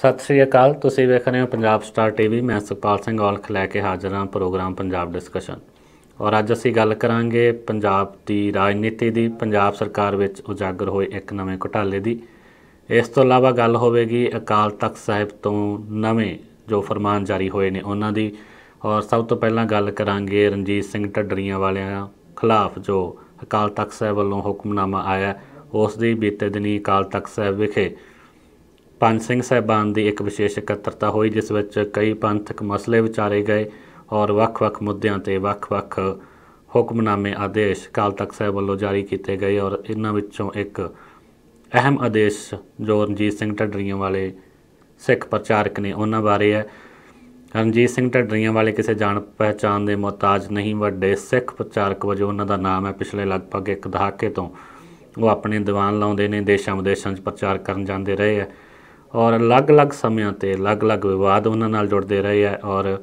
ਸਤਿ ਸ੍ਰੀ ਅਕਾਲ ਤੁਸੀਂ ਵੇਖ ਰਹੇ ਹੋ ਪੰਜਾਬ ਸਟਾਰ ਟੀਵੀ ਮੈਂ ਸੁਖਪਾਲ ਸਿੰਘ ਔਲਖ ਲੈ ਕੇ ਹਾਜ਼ਰ ਹਾਂ ਪ੍ਰੋਗਰਾਮ ਪੰਜਾਬ ਡਿਸਕਸ਼ਨ ਔਰ ਅੱਜ ਅਸੀਂ ਗੱਲ ਕਰਾਂਗੇ ਪੰਜਾਬ ਦੀ ਰਾਜਨੀਤੀ ਦੀ ਪੰਜਾਬ ਸਰਕਾਰ ਵਿੱਚ ਉਜਾਗਰ ਹੋਏ ਇੱਕ ਨਵੇਂ ਘਟਾਲੇ ਦੀ ਇਸ ਤੋਂ ਇਲਾਵਾ ਗੱਲ ਹੋਵੇਗੀ ਅਕਾਲ ਤਖਤ ਸਾਹਿਬ ਤੋਂ ਨਵੇਂ ਜੋ ਫਰਮਾਨ ਜਾਰੀ ਹੋਏ ਨੇ ਉਹਨਾਂ ਦੀ ਔਰ ਸਭ ਤੋਂ ਪਹਿਲਾਂ ਗੱਲ ਕਰਾਂਗੇ ਰਣਜੀਤ ਸਿੰਘ ਢੱਡਰੀਆਂ ਵਾਲਿਆਂ ਖਿਲਾਫ ਜੋ ਅਕਾਲ ਤਖਤ ਸਾਹਿਬ ਵੱਲੋਂ ਹੁਕਮਨਾਮਾ ਆਇਆ ਉਸ ਦੀ ਬੀਤੇ ਦਿਨੀ ਅਕਾਲ ਤਖਤ ਸਾਹਿਬ ਵਿਖੇ ਪੰਜ ਸਿੰਘ ਸਾਹਿਬਾਨ ਦੀ ਇੱਕ ਵਿਸ਼ੇਸ਼ ਇਕੱਤਰਤਾ ਹੋਈ ਜਿਸ ਵਿੱਚ ਕਈ ਪੰਥਕ ਮਸਲੇ ਵਿਚਾਰੇ ਗਏ ਔਰ ਵੱਖ-ਵੱਖ ਮੁੱਦਿਆਂ ਤੇ ਵੱਖ-ਵੱਖ ਹੁਕਮਨਾਮੇ ਆਦੇਸ਼ ਕਾਲ ਤਖਤ ਸਾਹਿਬ ਵੱਲੋਂ ਜਾਰੀ ਕੀਤੇ ਗਏ ਔਰ ਇਹਨਾਂ ਵਿੱਚੋਂ ਇੱਕ ਅਹਿਮ ਆਦੇਸ਼ ਜੋ ਰਣਜੀਤ ਸਿੰਘ ਢੱਡਰੀਆਂ ਵਾਲੇ ਸਿੱਖ ਪ੍ਰਚਾਰਕ ਨੇ ਉਹਨਾਂ ਬਾਰੇ ਹੈ ਰਣਜੀਤ ਸਿੰਘ ਢੱਡਰੀਆਂ ਵਾਲੇ ਕਿਸੇ ਜਾਣ ਪਹਿਚਾਨ ਦੇ ਮੁਹਤਾਜ ਨਹੀਂ ਵੱਡੇ ਸਿੱਖ ਪ੍ਰਚਾਰਕ ਵਜੋਂ ਉਹਨਾਂ ਦਾ ਨਾਮ ਹੈ ਪਿਛਲੇ ਲਗਭਗ ਇੱਕ ਦਹਾਕੇ ਤੋਂ ਉਹ ਆਪਣੇ ਦੀਵਾਨ ਲਾਉਂਦੇ ਨੇ ਦੇਸ਼ਾਂ ਵਿਦੇਸ਼ਾਂ 'ਚ ਪ੍ਰਚਾਰ ਕਰਨ ਜਾਂਦੇ ਰਹੇ ਆ ਔਰ ਅਲੱਗ-ਅਲੱਗ ਸਮਿਆਂ ਤੇ ਅਲੱਗ-ਅਲੱਗ ਵਿਵਾਦ ਉਹਨਾਂ ਨਾਲ ਜੁੜਦੇ ਰਹੇ ਆ ਔਰ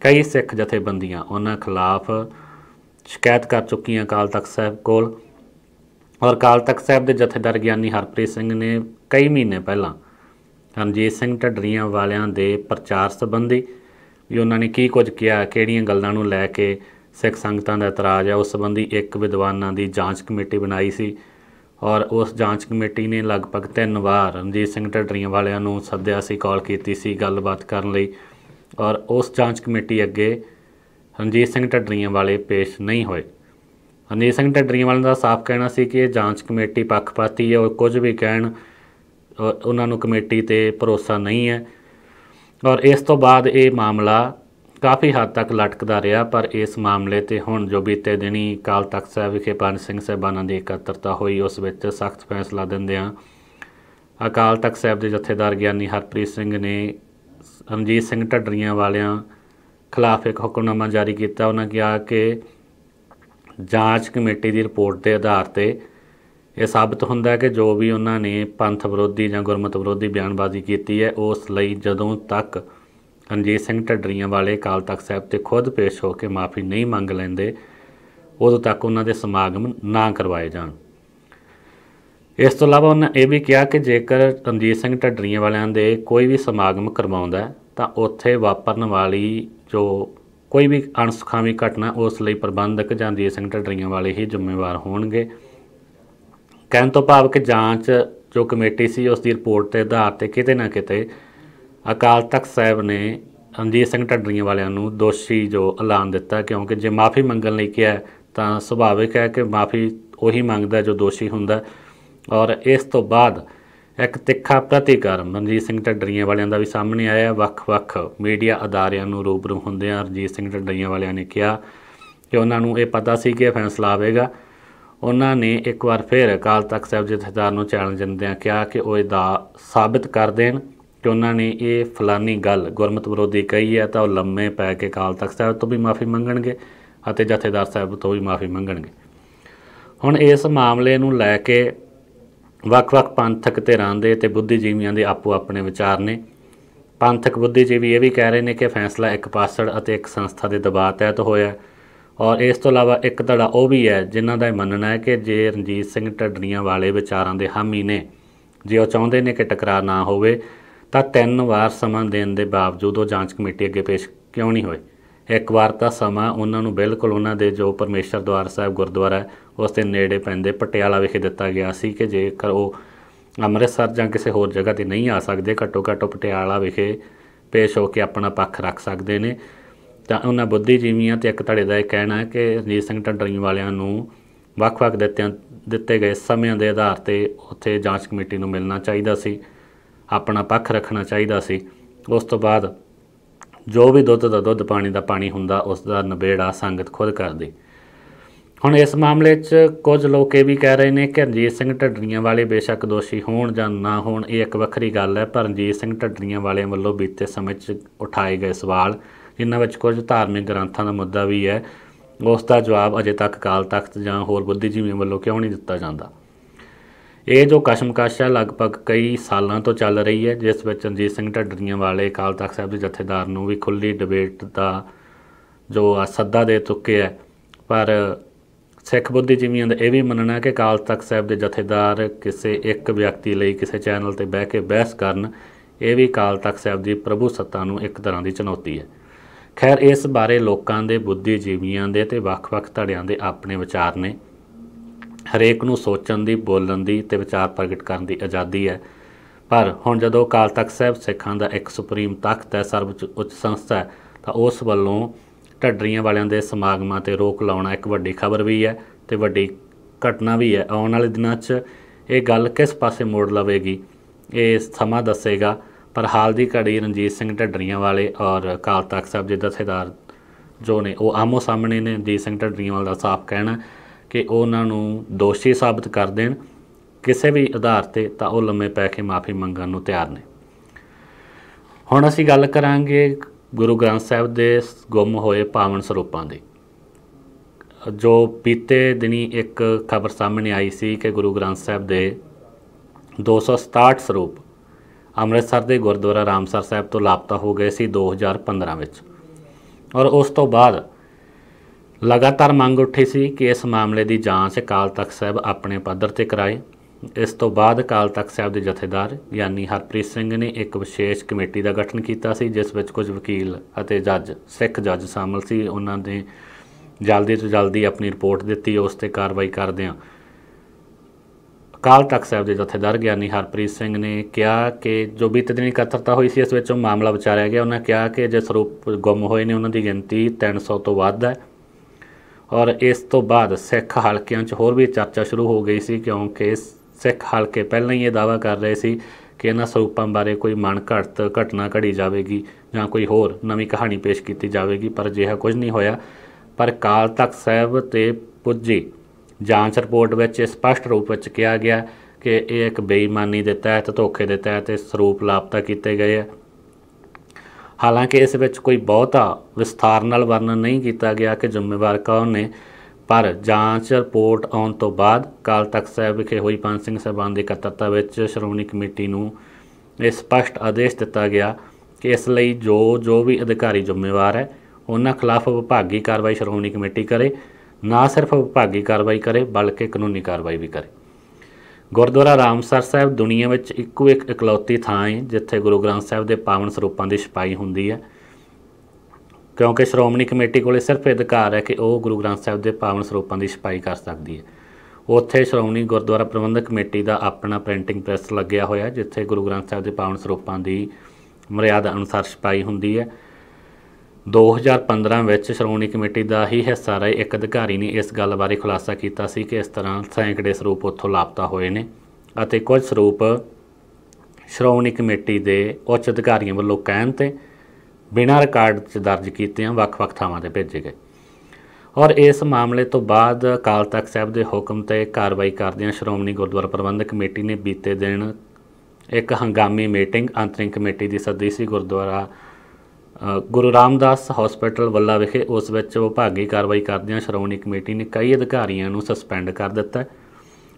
ਕਈ ਸਿੱਖ ਜਥੇਬੰਦੀਆਂ ਉਹਨਾਂ ਖਿਲਾਫ ਸ਼ਿਕਾਇਤ ਕਰ ਚੁੱਕੀਆਂ ਕਾਲ ਤਖਤ ਸਾਹਿਬ ਕੋਲ ਔਰ ਕਾਲ ਤਖਤ ਸਾਹਿਬ ਦੇ ਜਥੇਦਾਰ ਗਿਆਨੀ ਹਰਪ੍ਰੀਤ ਸਿੰਘ ਨੇ ਕਈ ਮਹੀਨੇ ਪਹਿਲਾਂ ਹਰਜੀਤ ਸਿੰਘ ਢੱਡਰੀਆਂ ਵਾਲਿਆਂ ਦੇ ਪ੍ਰਚਾਰ ਸੰਬੰਧੀ ਵੀ ਉਹਨਾਂ ਨੇ ਕੀ ਕੁਝ ਕਿਹਾ ਕਿਹੜੀਆਂ ਗੱਲਾਂ ਨੂੰ ਲੈ ਕੇ ਸਿੱਖ ਸੰਗਤਾਂ ਦਾ ਇਤਰਾਜ਼ ਹੈ ਉਸ ਸੰਬੰਧੀ ਇੱਕ ਵਿਦਵਾਨਾਂ ਦੀ ਜਾਂਚ ਕਮੇਟੀ ਬਣਾਈ ਸੀ ਔਰ ਉਸ ਜਾਂਚ ਕਮੇਟੀ ਨੇ ਲਗਭਗ ਤਿੰਨ ਵਾਰ ਰਣਜੀਤ ਸਿੰਘ ਢੱਡਰੀਆਂ ਵਾਲਿਆਂ ਨੂੰ ਸੱਦਿਆ ਸੀ ਕਾਲ ਕੀਤੀ ਸੀ ਗੱਲਬਾਤ ਕਰਨ ਲਈ ਔਰ ਉਸ ਜਾਂਚ ਕਮੇਟੀ ਅੱਗੇ ਰਣਜੀਤ ਸਿੰਘ ਢੱਡਰੀਆਂ ਵਾਲੇ ਪੇਸ਼ ਨਹੀਂ ਹੋਏ ਰਣਜੀਤ ਸਿੰਘ ਢੱਡਰੀਆਂ ਵਾਲਿਆਂ ਦਾ ਸਾਫ਼ ਕਹਿਣਾ ਸੀ ਕਿ ਇਹ ਜਾਂਚ ਕਮੇਟੀ ਪੱਖਪਾਤੀ ਹੈ ਉਹ ਕੁਝ ਵੀ ਕਹਿਣ ਉਹਨਾਂ ਨੂੰ ਕਮੇਟੀ ਤੇ ਭਰੋਸਾ ਨਹੀਂ ਹੈ ਔਰ ਇਸ ਤੋਂ ਬਾਅਦ ਇਹ ਮਾਮਲਾ ਕਾਫੀ ਹੱਦ ਤੱਕ ਲਟਕਦਾ ਰਿਹਾ ਪਰ ਇਸ ਮਾਮਲੇ ਤੇ ਹੁਣ ਜੋ ਬੀਤੇ ਦਿਨੀ ਕਾਲ ਤਖਤ ਸਾਹਿਬ ਵਿਖੇ ਪੰਜ ਸਿੰਘ ਸਹਿਬਾਨਾਂ ਦੀ ਇਕੱਤਰਤਾ ਹੋਈ ਉਸ ਵਿੱਚ ਸਖਤ ਫੈਸਲਾ ਦਿੰਦਿਆਂ ਅਕਾਲ ਤਖਤ ਸਾਹਿਬ ਦੇ ਜਥੇਦਾਰ ਗਿਆਨੀ ਹਰਪ੍ਰੀਤ ਸਿੰਘ ਨੇ ਅਮਜੀਤ ਸਿੰਘ ਢੱਡਰੀਆਂ ਵਾਲਿਆਂ ਖਿਲਾਫ ਇੱਕ ਹੁਕਮਨਾਮਾ ਜਾਰੀ ਕੀਤਾ ਉਹਨਾਂ ਕਿਹਾ ਕਿ ਜਾਂਚ ਕਮੇਟੀ ਦੀ ਰਿਪੋਰਟ ਦੇ ਆਧਾਰ ਤੇ ਇਹ ਸਾਬਤ ਹੁੰਦਾ ਹੈ ਕਿ ਜੋ ਵੀ ਉਹਨਾਂ ਨੇ ਪੰਥ ਵਿਰੋਧੀ ਜਾਂ ਗੁਰਮਤ ਵਿਰੋਧੀ ਬਿਆਨਬਾਜ਼ੀ ਕੀਤੀ ਹੈ ਉਸ ਲਈ ਜਦੋਂ ਤੱਕ ਰਣਜੀਤ ਸਿੰਘ ਢੱਡਰੀਆਂ ਵਾਲੇ ਕਾਲ ਤਖਤ ਸਾਹਿਬ ਤੇ ਖੁਦ ਪੇਸ਼ ਹੋ ਕੇ ਮਾਫੀ ਨਹੀਂ ਮੰਗ ਲੈਂਦੇ ਉਦੋਂ ਤੱਕ ਉਹਨਾਂ ਦੇ ਸਮਾਗਮ ਨਾ ਕਰਵਾਏ ਜਾਣ ਇਸ ਤੋਂ ਇਲਾਵਾ ਉਹਨਾਂ ਇਹ ਵੀ ਕਿਹਾ ਕਿ ਜੇਕਰ ਰਣਜੀਤ ਸਿੰਘ ਢੱਡਰੀਆਂ ਵਾਲਿਆਂ ਦੇ ਕੋਈ ਵੀ ਸਮਾਗਮ ਕਰਵਾਉਂਦਾ ਤਾਂ ਉੱਥੇ ਵਾਪਰਨ ਵਾਲੀ ਜੋ ਕੋਈ ਵੀ ਅਣਸੁਖਾਵੀ ਘਟਨਾ ਉਸ ਲਈ ਪ੍ਰਬੰਧਕ ਜਾਂ ਰਣਜੀਤ ਸਿੰਘ ਢੱਡਰੀਆਂ ਵਾਲੇ ਹੀ ਜ਼ਿੰਮੇਵਾਰ ਹੋਣਗੇ ਕਹਿਣ ਤੋਂ ਭਾਵ ਕਿ ਜਾਂਚ ਜੋ ਕਮੇਟੀ ਸੀ ਉਸ ਦੀ ਰਿਪੋਰਟ ਤੇ ਆਧਾਰ ਤੇ ਕਿਤੇ ਨਾ ਕਿਤੇ ਅਕਾਲ ਤਖਤ ਸਾਹਿਬ ਨੇ ਅੰਦੀਰ ਸਿੰਘ ਢੱਡਰੀਆਂ ਵਾਲਿਆਂ ਨੂੰ ਦੋਸ਼ੀ ਜੋ ਐਲਾਨ ਦਿੱਤਾ ਕਿਉਂਕਿ ਜੇ ਮਾਫੀ ਮੰਗਣ ਲਈ ਕਿਹਾ ਤਾਂ ਸੁਭਾਵਿਕ ਹੈ ਕਿ ਮਾਫੀ ਉਹੀ ਮੰਗਦਾ ਜੋ ਦੋਸ਼ੀ ਹੁੰਦਾ ਔਰ ਇਸ ਤੋਂ ਬਾਅਦ ਇੱਕ ਤਿੱਖਾ ਪ੍ਰਤੀਕਾਰ ਮਨਜੀਤ ਸਿੰਘ ਢੱਡਰੀਆਂ ਵਾਲਿਆਂ ਦਾ ਵੀ ਸਾਹਮਣੇ ਆਇਆ ਵੱਖ-ਵੱਖ ਮੀਡੀਆ ਅਦਾਰਿਆਂ ਨੂੰ ਰੂਬਰੂ ਆ ਰਜੀਤ ਸਿੰਘ ਢੱਡਰੀਆਂ ਵਾਲਿਆਂ ਨੇ ਕਿਹਾ ਕਿ ਉਹਨਾਂ ਨੂੰ ਇਹ ਪਤਾ ਸੀ ਕਿ ਇਹ ਫੈਸਲਾ ਆਵੇਗਾ ਉਹਨਾਂ ਨੇ ਇੱਕ ਵਾਰ ਫਿਰ ਅਕਾਲ ਤਖਤ ਸਾਹਿਬ ਜਥੇਦਾਰ ਨੂੰ ਚੈਲੰਜ ਦਿੰਦਿਆਂ ਕਿਹਾ ਕਿ ਉਹ ਇਹਦਾ ਸਾਬਤ ਕਰ ਦੇਣ ਕਿ ਉਹਨਾਂ ਨੇ ਇਹ ਫਲਾਨੀ ਗੱਲ ਗੁਰਮਤ ਵਿਰੋਧੀ ਕਹੀ ਹੈ ਤਾਂ ਉਹ ਲੰਮੇ ਪੈ ਕੇ ਕਾਲ ਤਖਤ ਸਾਹਿਬ ਤੋਂ ਵੀ ਮਾਫੀ ਮੰਗਣਗੇ ਅਤੇ ਜਥੇਦਾਰ ਸਾਹਿਬ ਤੋਂ ਵੀ ਮਾਫੀ ਮੰਗਣਗੇ ਹੁਣ ਇਸ ਮਾਮਲੇ ਨੂੰ ਲੈ ਕੇ ਵੱਖ-ਵੱਖ ਪੰਥਕ ਧਿਰਾਂ ਦੇ ਤੇ ਬੁੱਧੀਜੀਵੀਆਂ ਦੇ ਆਪੋ ਆਪਣੇ ਵਿਚਾਰ ਨੇ ਪੰਥਕ ਬੁੱਧੀਜੀਵੀ ਇਹ ਵੀ ਕਹਿ ਰਹੇ ਨੇ ਕਿ ਫੈਸਲਾ ਇੱਕ ਪਾਸੜ ਅਤੇ ਇੱਕ ਸੰਸਥਾ ਦੇ ਦਬਾਅ ਤਹਿਤ ਹੋਇਆ ਔਰ ਇਸ ਤੋਂ ਇਲਾਵਾ ਇੱਕ ਧੜਾ ਉਹ ਵੀ ਹੈ ਜਿਨ੍ਹਾਂ ਦਾ ਇਹ ਮੰਨਣਾ ਹੈ ਕਿ ਜੇ ਰਣਜੀਤ ਸਿੰਘ ਢੱਡਰੀਆਂ ਵਾਲੇ ਵਿਚਾਰਾਂ ਦੇ ਹਾਮੀ ਨੇ ਜੇ ਉਹ ਚਾਹੁੰਦੇ ਨੇ ਕਿ ਟਕਰਾਅ ਨਾ ਹੋਵੇ ਤਾਂ ਤਿੰਨ ਵਾਰ ਸਮਾਂ ਦੇਣ ਦੇ ਬਾਵਜੂਦ ਉਹ ਜਾਂਚ ਕਮੇਟੀ ਅੱਗੇ ਪੇਸ਼ ਕਿਉਂ ਨਹੀਂ ਹੋਏ ਇੱਕ ਵਾਰ ਤਾਂ ਸਮਾਂ ਉਹਨਾਂ ਨੂੰ ਬਿਲਕੁਲ ਉਹਨਾਂ ਦੇ ਜੋ ਪਰਮੇਸ਼ਰ ਦਵਾਰ ਸਾਹਿਬ ਗੁਰਦੁਆਰਾ ਉਸ ਦੇ ਨੇੜੇ ਪੈਂਦੇ ਪਟਿਆਲਾ ਵਿਖੇ ਦਿੱਤਾ ਗਿਆ ਸੀ ਕਿ ਜੇਕਰ ਉਹ ਅੰਮ੍ਰਿਤਸਰ ਜਾਂ ਕਿਸੇ ਹੋਰ ਜਗ੍ਹਾ ਤੇ ਨਹੀਂ ਆ ਸਕਦੇ ਘੱਟੋ ਘੱਟ ਪਟਿਆਲਾ ਵਿਖੇ ਪੇਸ਼ ਹੋ ਕੇ ਆਪਣਾ ਪੱਖ ਰੱਖ ਸਕਦੇ ਨੇ ਤਾਂ ਉਹਨਾਂ ਬੁੱਧੀਜੀਵੀਆਂ ਤੇ ਇੱਕ ਧੜੇ ਦਾ ਇਹ ਕਹਿਣਾ ਹੈ ਕਿ ਰਜੀਤ ਸਿੰਘ ਢੰਡਰੀ ਵਾਲਿਆਂ ਨੂੰ ਵੱਖ-ਵੱਖ ਦਿੱਤੇ ਗਏ ਸਮਿਆਂ ਦੇ ਆਧਾਰ ਤੇ ਉੱਥੇ ਜਾਂਚ ਕਮੇਟੀ ਨੂੰ ਮਿਲਣਾ ਚਾਹੀਦਾ ਸੀ ਆਪਣਾ ਪੱਖ ਰੱਖਣਾ ਚਾਹੀਦਾ ਸੀ ਉਸ ਤੋਂ ਬਾਅਦ ਜੋ ਵੀ ਦੁੱਧ ਦਾ ਦੁੱਧ ਪਾਣੀ ਦਾ ਪਾਣੀ ਹੁੰਦਾ ਉਸ ਦਾ ਨਵੇੜਾ ਸੰਗਤ ਖੁਦ ਕਰਦੀ ਹੁਣ ਇਸ ਮਾਮਲੇ 'ਚ ਕੁਝ ਲੋਕ ਇਹ ਵੀ ਕਹਿ ਰਹੇ ਨੇ ਕਿ ਰਣਜੀਤ ਸਿੰਘ ਢੱਡਰੀਆਂ ਵਾਲੇ ਬੇਸ਼ੱਕ ਦੋਸ਼ੀ ਹੋਣ ਜਾਂ ਨਾ ਹੋਣ ਇਹ ਇੱਕ ਵੱਖਰੀ ਗੱਲ ਹੈ ਪਰ ਰਣਜੀਤ ਸਿੰਘ ਢੱਡਰੀਆਂ ਵਾਲਿਆਂ ਵੱਲੋਂ ਬੀਤੇ ਸਮੇਂ 'ਚ ਉਠਾਏ ਗਏ ਸਵਾਲ ਜਿਨ੍ਹਾਂ ਵਿੱਚ ਕੁਝ ਧਾਰਮਿਕ ਗ੍ਰੰਥਾਂ ਦਾ ਮੁੱਦਾ ਵੀ ਹੈ ਉਸ ਦਾ ਜਵਾਬ ਅਜੇ ਤੱਕ ਕਾਲ ਤਖਤ ਜਾਂ ਹੋਰ ਬੁੱਧੀਜੀਵੀਆਂ ਵੱਲੋਂ ਕਿਉਂ ਨਹੀਂ ਦਿੱਤਾ ਜਾਂਦਾ ਇਹ ਜੋ ਕਸ਼ਮਕਸ਼ ਹੈ ਲਗਭਗ ਕਈ ਸਾਲਾਂ ਤੋਂ ਚੱਲ ਰਹੀ ਹੈ ਜਿਸ ਵਿੱਚ ਰਣਜੀਤ ਸਿੰਘ ਢੱਡਰੀਆਂ ਵਾਲੇ ਅਕਾਲ ਤਖਤ ਸਾਹਿਬ ਦੇ ਜਥੇਦਾਰ ਨੂੰ ਵੀ ਖੁੱਲੀ ਡਿਬੇਟ ਦਾ ਜੋ ਸੱਦਾ ਦੇ ਚੁੱਕੇ ਹੈ ਪਰ ਸਿੱਖ ਬੁੱਧੀਜੀਵੀਆਂ ਦਾ ਇਹ ਵੀ ਮੰਨਣਾ ਕਿ ਅਕਾਲ ਤਖਤ ਸਾਹਿਬ ਦੇ ਜਥੇਦਾਰ ਕਿਸੇ ਇੱਕ ਵਿਅਕਤੀ ਲਈ ਕਿਸੇ ਚੈਨਲ ਤੇ ਬਹਿ ਕੇ ਬਹਿਸ ਕਰਨ ਇਹ ਵੀ ਅਕਾਲ ਤਖਤ ਸਾਹਿਬ ਦੀ ਪ੍ਰਭੂ ਸੱਤਾ ਨੂੰ ਇੱਕ ਤਰ੍ਹਾਂ ਦੀ ਚੁਣੌਤੀ ਹੈ ਖੈਰ ਇਸ ਬਾਰੇ ਲੋਕਾਂ ਦੇ ਬੁੱਧੀਜੀਵੀਆਂ ਦੇ ਤੇ ਵੱਖ-ਵੱਖ ਧੜਿਆਂ ਦੇ ਆਪਣੇ ਵਿਚਾਰ ਨੇ ਹਰੇਕ ਨੂੰ ਸੋਚਣ ਦੀ ਬੋਲਣ ਦੀ ਤੇ ਵਿਚਾਰ ਪ੍ਰਗਟ ਕਰਨ ਦੀ ਆਜ਼ਾਦੀ ਹੈ ਪਰ ਹੁਣ ਜਦੋਂ ਅਕਾਲ ਤਖਤ ਸਾਹਿਬ ਸਿੱਖਾਂ ਦਾ ਇੱਕ ਸੁਪਰੀਮ ਤਖਤ ਹੈ ਸਰਵਉੱਚ ਉੱਚ ਸੰਸਥਾ ਹੈ ਤਾਂ ਉਸ ਵੱਲੋਂ ਢੱਡਰੀਆਂ ਵਾਲਿਆਂ ਦੇ ਸਮਾਗਮਾਂ ਤੇ ਰੋਕ ਲਾਉਣਾ ਇੱਕ ਵੱਡੀ ਖਬਰ ਵੀ ਹੈ ਤੇ ਵੱਡੀ ਘਟਨਾ ਵੀ ਹੈ ਆਉਣ ਵਾਲੇ ਦਿਨਾਂ 'ਚ ਇਹ ਗੱਲ ਕਿਸ ਪਾਸੇ ਮੋੜ ਲਵੇਗੀ ਇਹ ਸਮਾਂ ਦੱਸੇਗਾ ਪਰ ਹਾਲ ਦੀ ਘੜੀ ਰਣਜੀਤ ਸਿੰਘ ਢੱਡਰੀਆਂ ਵਾਲੇ ਔਰ ਅਕਾਲ ਤਖਤ ਸਾਹਿਬ ਦੇ ਦਸੇਦਾਰ ਜੋ ਨੇ ਉਹ ਆਮੋ ਸਾਹਮਣੇ ਨੇ ਰਣਜੀਤ ਸਿੰਘ ਢੱਡਰੀਆਂ ਵਾਲਾ ਦਾ ਸਾਫ਼ ਕਹਿਣਾ ਕਿ ਉਹਨਾਂ ਨੂੰ ਦੋਸ਼ੀ ਸਾਬਤ ਕਰ ਦੇਣ ਕਿਸੇ ਵੀ ਆਧਾਰ ਤੇ ਤਾਂ ਉਹ ਲੰਮੇ ਪੈ ਕੇ ਮਾਫੀ ਮੰਗਣ ਨੂੰ ਤਿਆਰ ਨੇ ਹੁਣ ਅਸੀਂ ਗੱਲ ਕਰਾਂਗੇ ਗੁਰੂ ਗ੍ਰੰਥ ਸਾਹਿਬ ਦੇ ਗੁੰਮ ਹੋਏ ਪਾਵਨ ਸਰੂਪਾਂ ਦੀ ਜੋ ਪੀਤੇ ਦਿਨੀ ਇੱਕ ਖਬਰ ਸਾਹਮਣੇ ਆਈ ਸੀ ਕਿ ਗੁਰੂ ਗ੍ਰੰਥ ਸਾਹਿਬ ਦੇ 267 ਸਰੂਪ ਅੰਮ੍ਰਿਤਸਰ ਦੇ ਗੁਰਦੁਆਰਾ ਰਾਮਸਰ ਸਾਹਿਬ ਤੋਂ ਲਾਪਤਾ ਹੋ ਗਏ ਸੀ 2015 ਵਿੱਚ ਔਰ ਉਸ ਤੋਂ ਬਾਅਦ ਲਗਾਤਾਰ ਮੰਗ ਉੱਠੀ ਸੀ ਕਿ ਇਸ ਮਾਮਲੇ ਦੀ ਜਾਂਚ ਕਾਲ ਤਖਤ ਸਾਹਿਬ ਆਪਣੇ ਪੱਧਰ ਤੇ ਕਰਾਏ ਇਸ ਤੋਂ ਬਾਅਦ ਕਾਲ ਤਖਤ ਸਾਹਿਬ ਦੇ ਜਥੇਦਾਰ ਯਾਨੀ ਹਰਪ੍ਰੀਤ ਸਿੰਘ ਨੇ ਇੱਕ ਵਿਸ਼ੇਸ਼ ਕਮੇਟੀ ਦਾ ਗਠਨ ਕੀਤਾ ਸੀ ਜਿਸ ਵਿੱਚ ਕੁਝ ਵਕੀਲ ਅਤੇ ਜੱਜ ਸਿੱਖ ਜੱਜ ਸ਼ਾਮਲ ਸੀ ਉਹਨਾਂ ਨੇ ਜਲਦੀ ਤੋਂ ਜਲਦੀ ਆਪਣੀ ਰਿਪੋਰਟ ਦਿੱਤੀ ਉਸ ਤੇ ਕਾਰਵਾਈ ਕਰਦੇ ਆਂ ਕਾਲ ਤਖਤ ਸਾਹਿਬ ਦੇ ਜਥੇਦਾਰ ਗਿਆਨੀ ਹਰਪ੍ਰੀਤ ਸਿੰਘ ਨੇ ਕਿਹਾ ਕਿ ਜੋ ਬੀਤੇ ਦਿਨੀ ਕਤਰਤਾ ਹੋਈ ਸੀ ਇਸ ਵਿੱਚੋਂ ਮਾਮਲਾ ਵਿਚਾਰਿਆ ਗਿਆ ਉਹਨਾਂ ਕਿਹਾ ਕਿ ਜੇ ਸਰੂਪ ਗੁੰਮ ਹੋਏ ਨੇ ਉਹਨਾਂ ਦੀ ਗਿਣਤੀ 300 ਤੋਂ ਵੱਧ ਹੈ ਔਰ ਇਸ ਤੋਂ ਬਾਅਦ ਸਿੱਖ ਹਲਕਿਆਂ 'ਚ ਹੋਰ ਵੀ ਚਰਚਾ ਸ਼ੁਰੂ ਹੋ ਗਈ ਸੀ ਕਿਉਂਕਿ ਸਿੱਖ ਹਲਕੇ ਪਹਿਲਾਂ ਹੀ ਇਹ ਦਾਵਾ ਕਰ ਰਹੇ ਸੀ ਕਿ ਇਹਨਾਂ ਸਰੂਪਾਂ ਬਾਰੇ ਕੋਈ ਮਨਘੜਤ ਘਟਨਾ ਘੜੀ ਜਾਵੇਗੀ ਜਾਂ ਕੋਈ ਹੋਰ ਨਵੀਂ ਕਹਾਣੀ ਪੇਸ਼ ਕੀਤੀ ਜਾਵੇਗੀ ਪਰ ਅਜਿਹਾ ਕੁਝ ਨਹੀਂ ਹੋਇਆ ਪਰ ਕਾਲ ਤੱਕ ਸਹਿਬ ਤੇ ਪੁੱਜੀ ਜਾਂਚ ਰਿਪੋਰਟ ਵਿੱਚ ਸਪਸ਼ਟ ਰੂਪ ਵਿੱਚ ਕਿਹਾ ਗਿਆ ਕਿ ਇਹ ਇੱਕ ਬੇਈਮਾਨੀ ਦੇ ਤਹਿਤ ਧੋਖੇ ਦੇ ਤਹਿਤ ਸਰੂਪ ਲਾਪਤਾ ਕੀਤੇ ਗਏ ਆ ਹਾਲਾਂਕਿ ਇਸ ਵਿੱਚ ਕੋਈ ਬਹੁਤਾ ਵਿਸਥਾਰ ਨਾਲ ਵਰਣਨ ਨਹੀਂ ਕੀਤਾ ਗਿਆ ਕਿ ਜ਼ਿੰਮੇਵਾਰ ਕੌਣ ਨੇ ਪਰ ਜਾਂਚ ਰਿਪੋਰਟ ਆਉਣ ਤੋਂ ਬਾਅਦ ਕਾਲ ਤਖਤ ਸਾਹਿਬ ਵਿਖੇ ਹੋਈ ਪੰਜ ਸਿੰਘ ਸਾਹਿਬਾਨ ਦੇ ਇਕੱਤਰਤਾ ਵਿੱਚ ਸ਼੍ਰੋਮਣੀ ਕਮੇਟੀ ਨੂੰ ਇਹ ਸਪਸ਼ਟ ਆਦੇਸ਼ ਦਿੱਤਾ ਗਿਆ ਕਿ ਇਸ ਲਈ ਜੋ ਜੋ ਵੀ ਅਧਿਕਾਰੀ ਜ਼ਿੰਮੇਵਾਰ ਹੈ ਉਹਨਾਂ ਖਿਲਾਫ ਵਿਭਾਗੀ ਕਾਰਵਾਈ ਸ਼੍ਰੋਮਣੀ ਕਮੇਟੀ ਕਰੇ ਨਾ ਸਿਰਫ ਵਿਭਾਗੀ ਕਾਰਵਾਈ ਕਰੇ ਬਲਕਿ ਕਾਨੂੰਨੀ ਕਾਰਵਾਈ ਵੀ ਕਰੇ ਗੁਰਦੁਆਰਾ ਰਾਮਸਰ ਸਾਹਿਬ ਦੁਨੀਆ ਵਿੱਚ ਇੱਕੋ ਇੱਕ ਇਕਲੌਤੀ ਥਾਂ ਹੈ ਜਿੱਥੇ ਗੁਰੂ ਗ੍ਰੰਥ ਸਾਹਿਬ ਦੇ ਪਾਵਨ ਸਰੂਪਾਂ ਦੀ ਛਪਾਈ ਹੁੰਦੀ ਹੈ ਕਿਉਂਕਿ ਸ਼੍ਰੋਮਣੀ ਕਮੇਟੀ ਕੋਲੇ ਸਿਰਫ ਅਧਿਕਾਰ ਹੈ ਕਿ ਉਹ ਗੁਰੂ ਗ੍ਰੰਥ ਸਾਹਿਬ ਦੇ ਪਾਵਨ ਸਰੂਪਾਂ ਦੀ ਛਪਾਈ ਕਰ ਸਕਦੀ ਹੈ ਉੱਥੇ ਸ਼੍ਰੋਮਣੀ ਗੁਰਦੁਆਰਾ ਪ੍ਰਬੰਧਕ ਕਮੇਟੀ ਦਾ ਆਪਣਾ ਪ੍ਰਿੰਟਿੰਗ ਪ੍ਰੈਸ ਲੱਗਿਆ ਹੋਇਆ ਜਿੱਥੇ ਗੁਰੂ ਗ੍ਰੰਥ ਸਾਹਿਬ ਦੇ ਪਾਵਨ ਸਰੂਪਾਂ ਦੀ ਮਰਿਆਦਾ ਅਨੁਸਾਰ ਛਪਾਈ ਹੁੰਦੀ ਹੈ 2015 ਵਿੱਚ ਸ਼੍ਰੋਮਣੀ ਕਮੇਟੀ ਦਾ ਹੀ ਹਿੱਸਾ ਰਹੇ ਇੱਕ ਅਧਿਕਾਰੀ ਨੇ ਇਸ ਗੱਲ ਬਾਰੇ ਖੁਲਾਸਾ ਕੀਤਾ ਸੀ ਕਿ ਇਸ ਤਰ੍ਹਾਂ ਸੈਂਕੜੇ ਸਰੂਪ ਉੱਥੋਂ ਲਾਪਤਾ ਹੋਏ ਨੇ ਅਤੇ ਕੁਝ ਸਰੂਪ ਸ਼੍ਰੋਮਣੀ ਕਮੇਟੀ ਦੇ ਉੱਚ ਅਧਿਕਾਰੀਆਂ ਵੱਲੋਂ ਕਹਿਣ ਤੇ ਬਿਨਾਂ ਰਿਕਾਰਡ 'ਚ ਦਰਜ ਕੀਤੇ ਵੱਖ-ਵੱਖ ਥਾਵਾਂ ਤੇ ਭੇਜੇ ਗਏ ਔਰ ਇਸ ਮਾਮਲੇ ਤੋਂ ਬਾਅਦ ਅਕਾਲ ਤਖਤ ਸਾਹਿਬ ਦੇ ਹੁਕਮ ਤੇ ਕਾਰਵਾਈ ਕਰਦਿਆਂ ਸ਼੍ਰੋਮਣੀ ਗੁਰਦੁਆਰਾ ਪ੍ਰਬੰਧਕ ਕਮੇਟੀ ਨੇ ਬੀਤੇ ਦਿਨ ਇੱਕ ਹੰਗਾਮੀ ਮੀਟਿੰਗ ਅੰਤਰਿੰਗ ਕਮੇਟੀ ਦੀ ਸੱਦੀ ਸੀ ਗੁਰਦੁਆਰਾ ਗੁਰੂ ਰਾਮਦਾਸ ਹਸਪੀਟਲ ਵੱਲਾ ਵਿਖੇ ਉਸ ਵਿੱਚ ਵਿਭਾਗੀ ਕਾਰਵਾਈ ਕਰਦਿਆਂ ਸ਼੍ਰੋਮਣੀ ਕਮੇਟੀ ਨੇ ਕਈ ਅਧਿਕਾਰੀਆਂ ਨੂੰ ਸਸਪੈਂਡ ਕਰ ਦਿੱਤਾ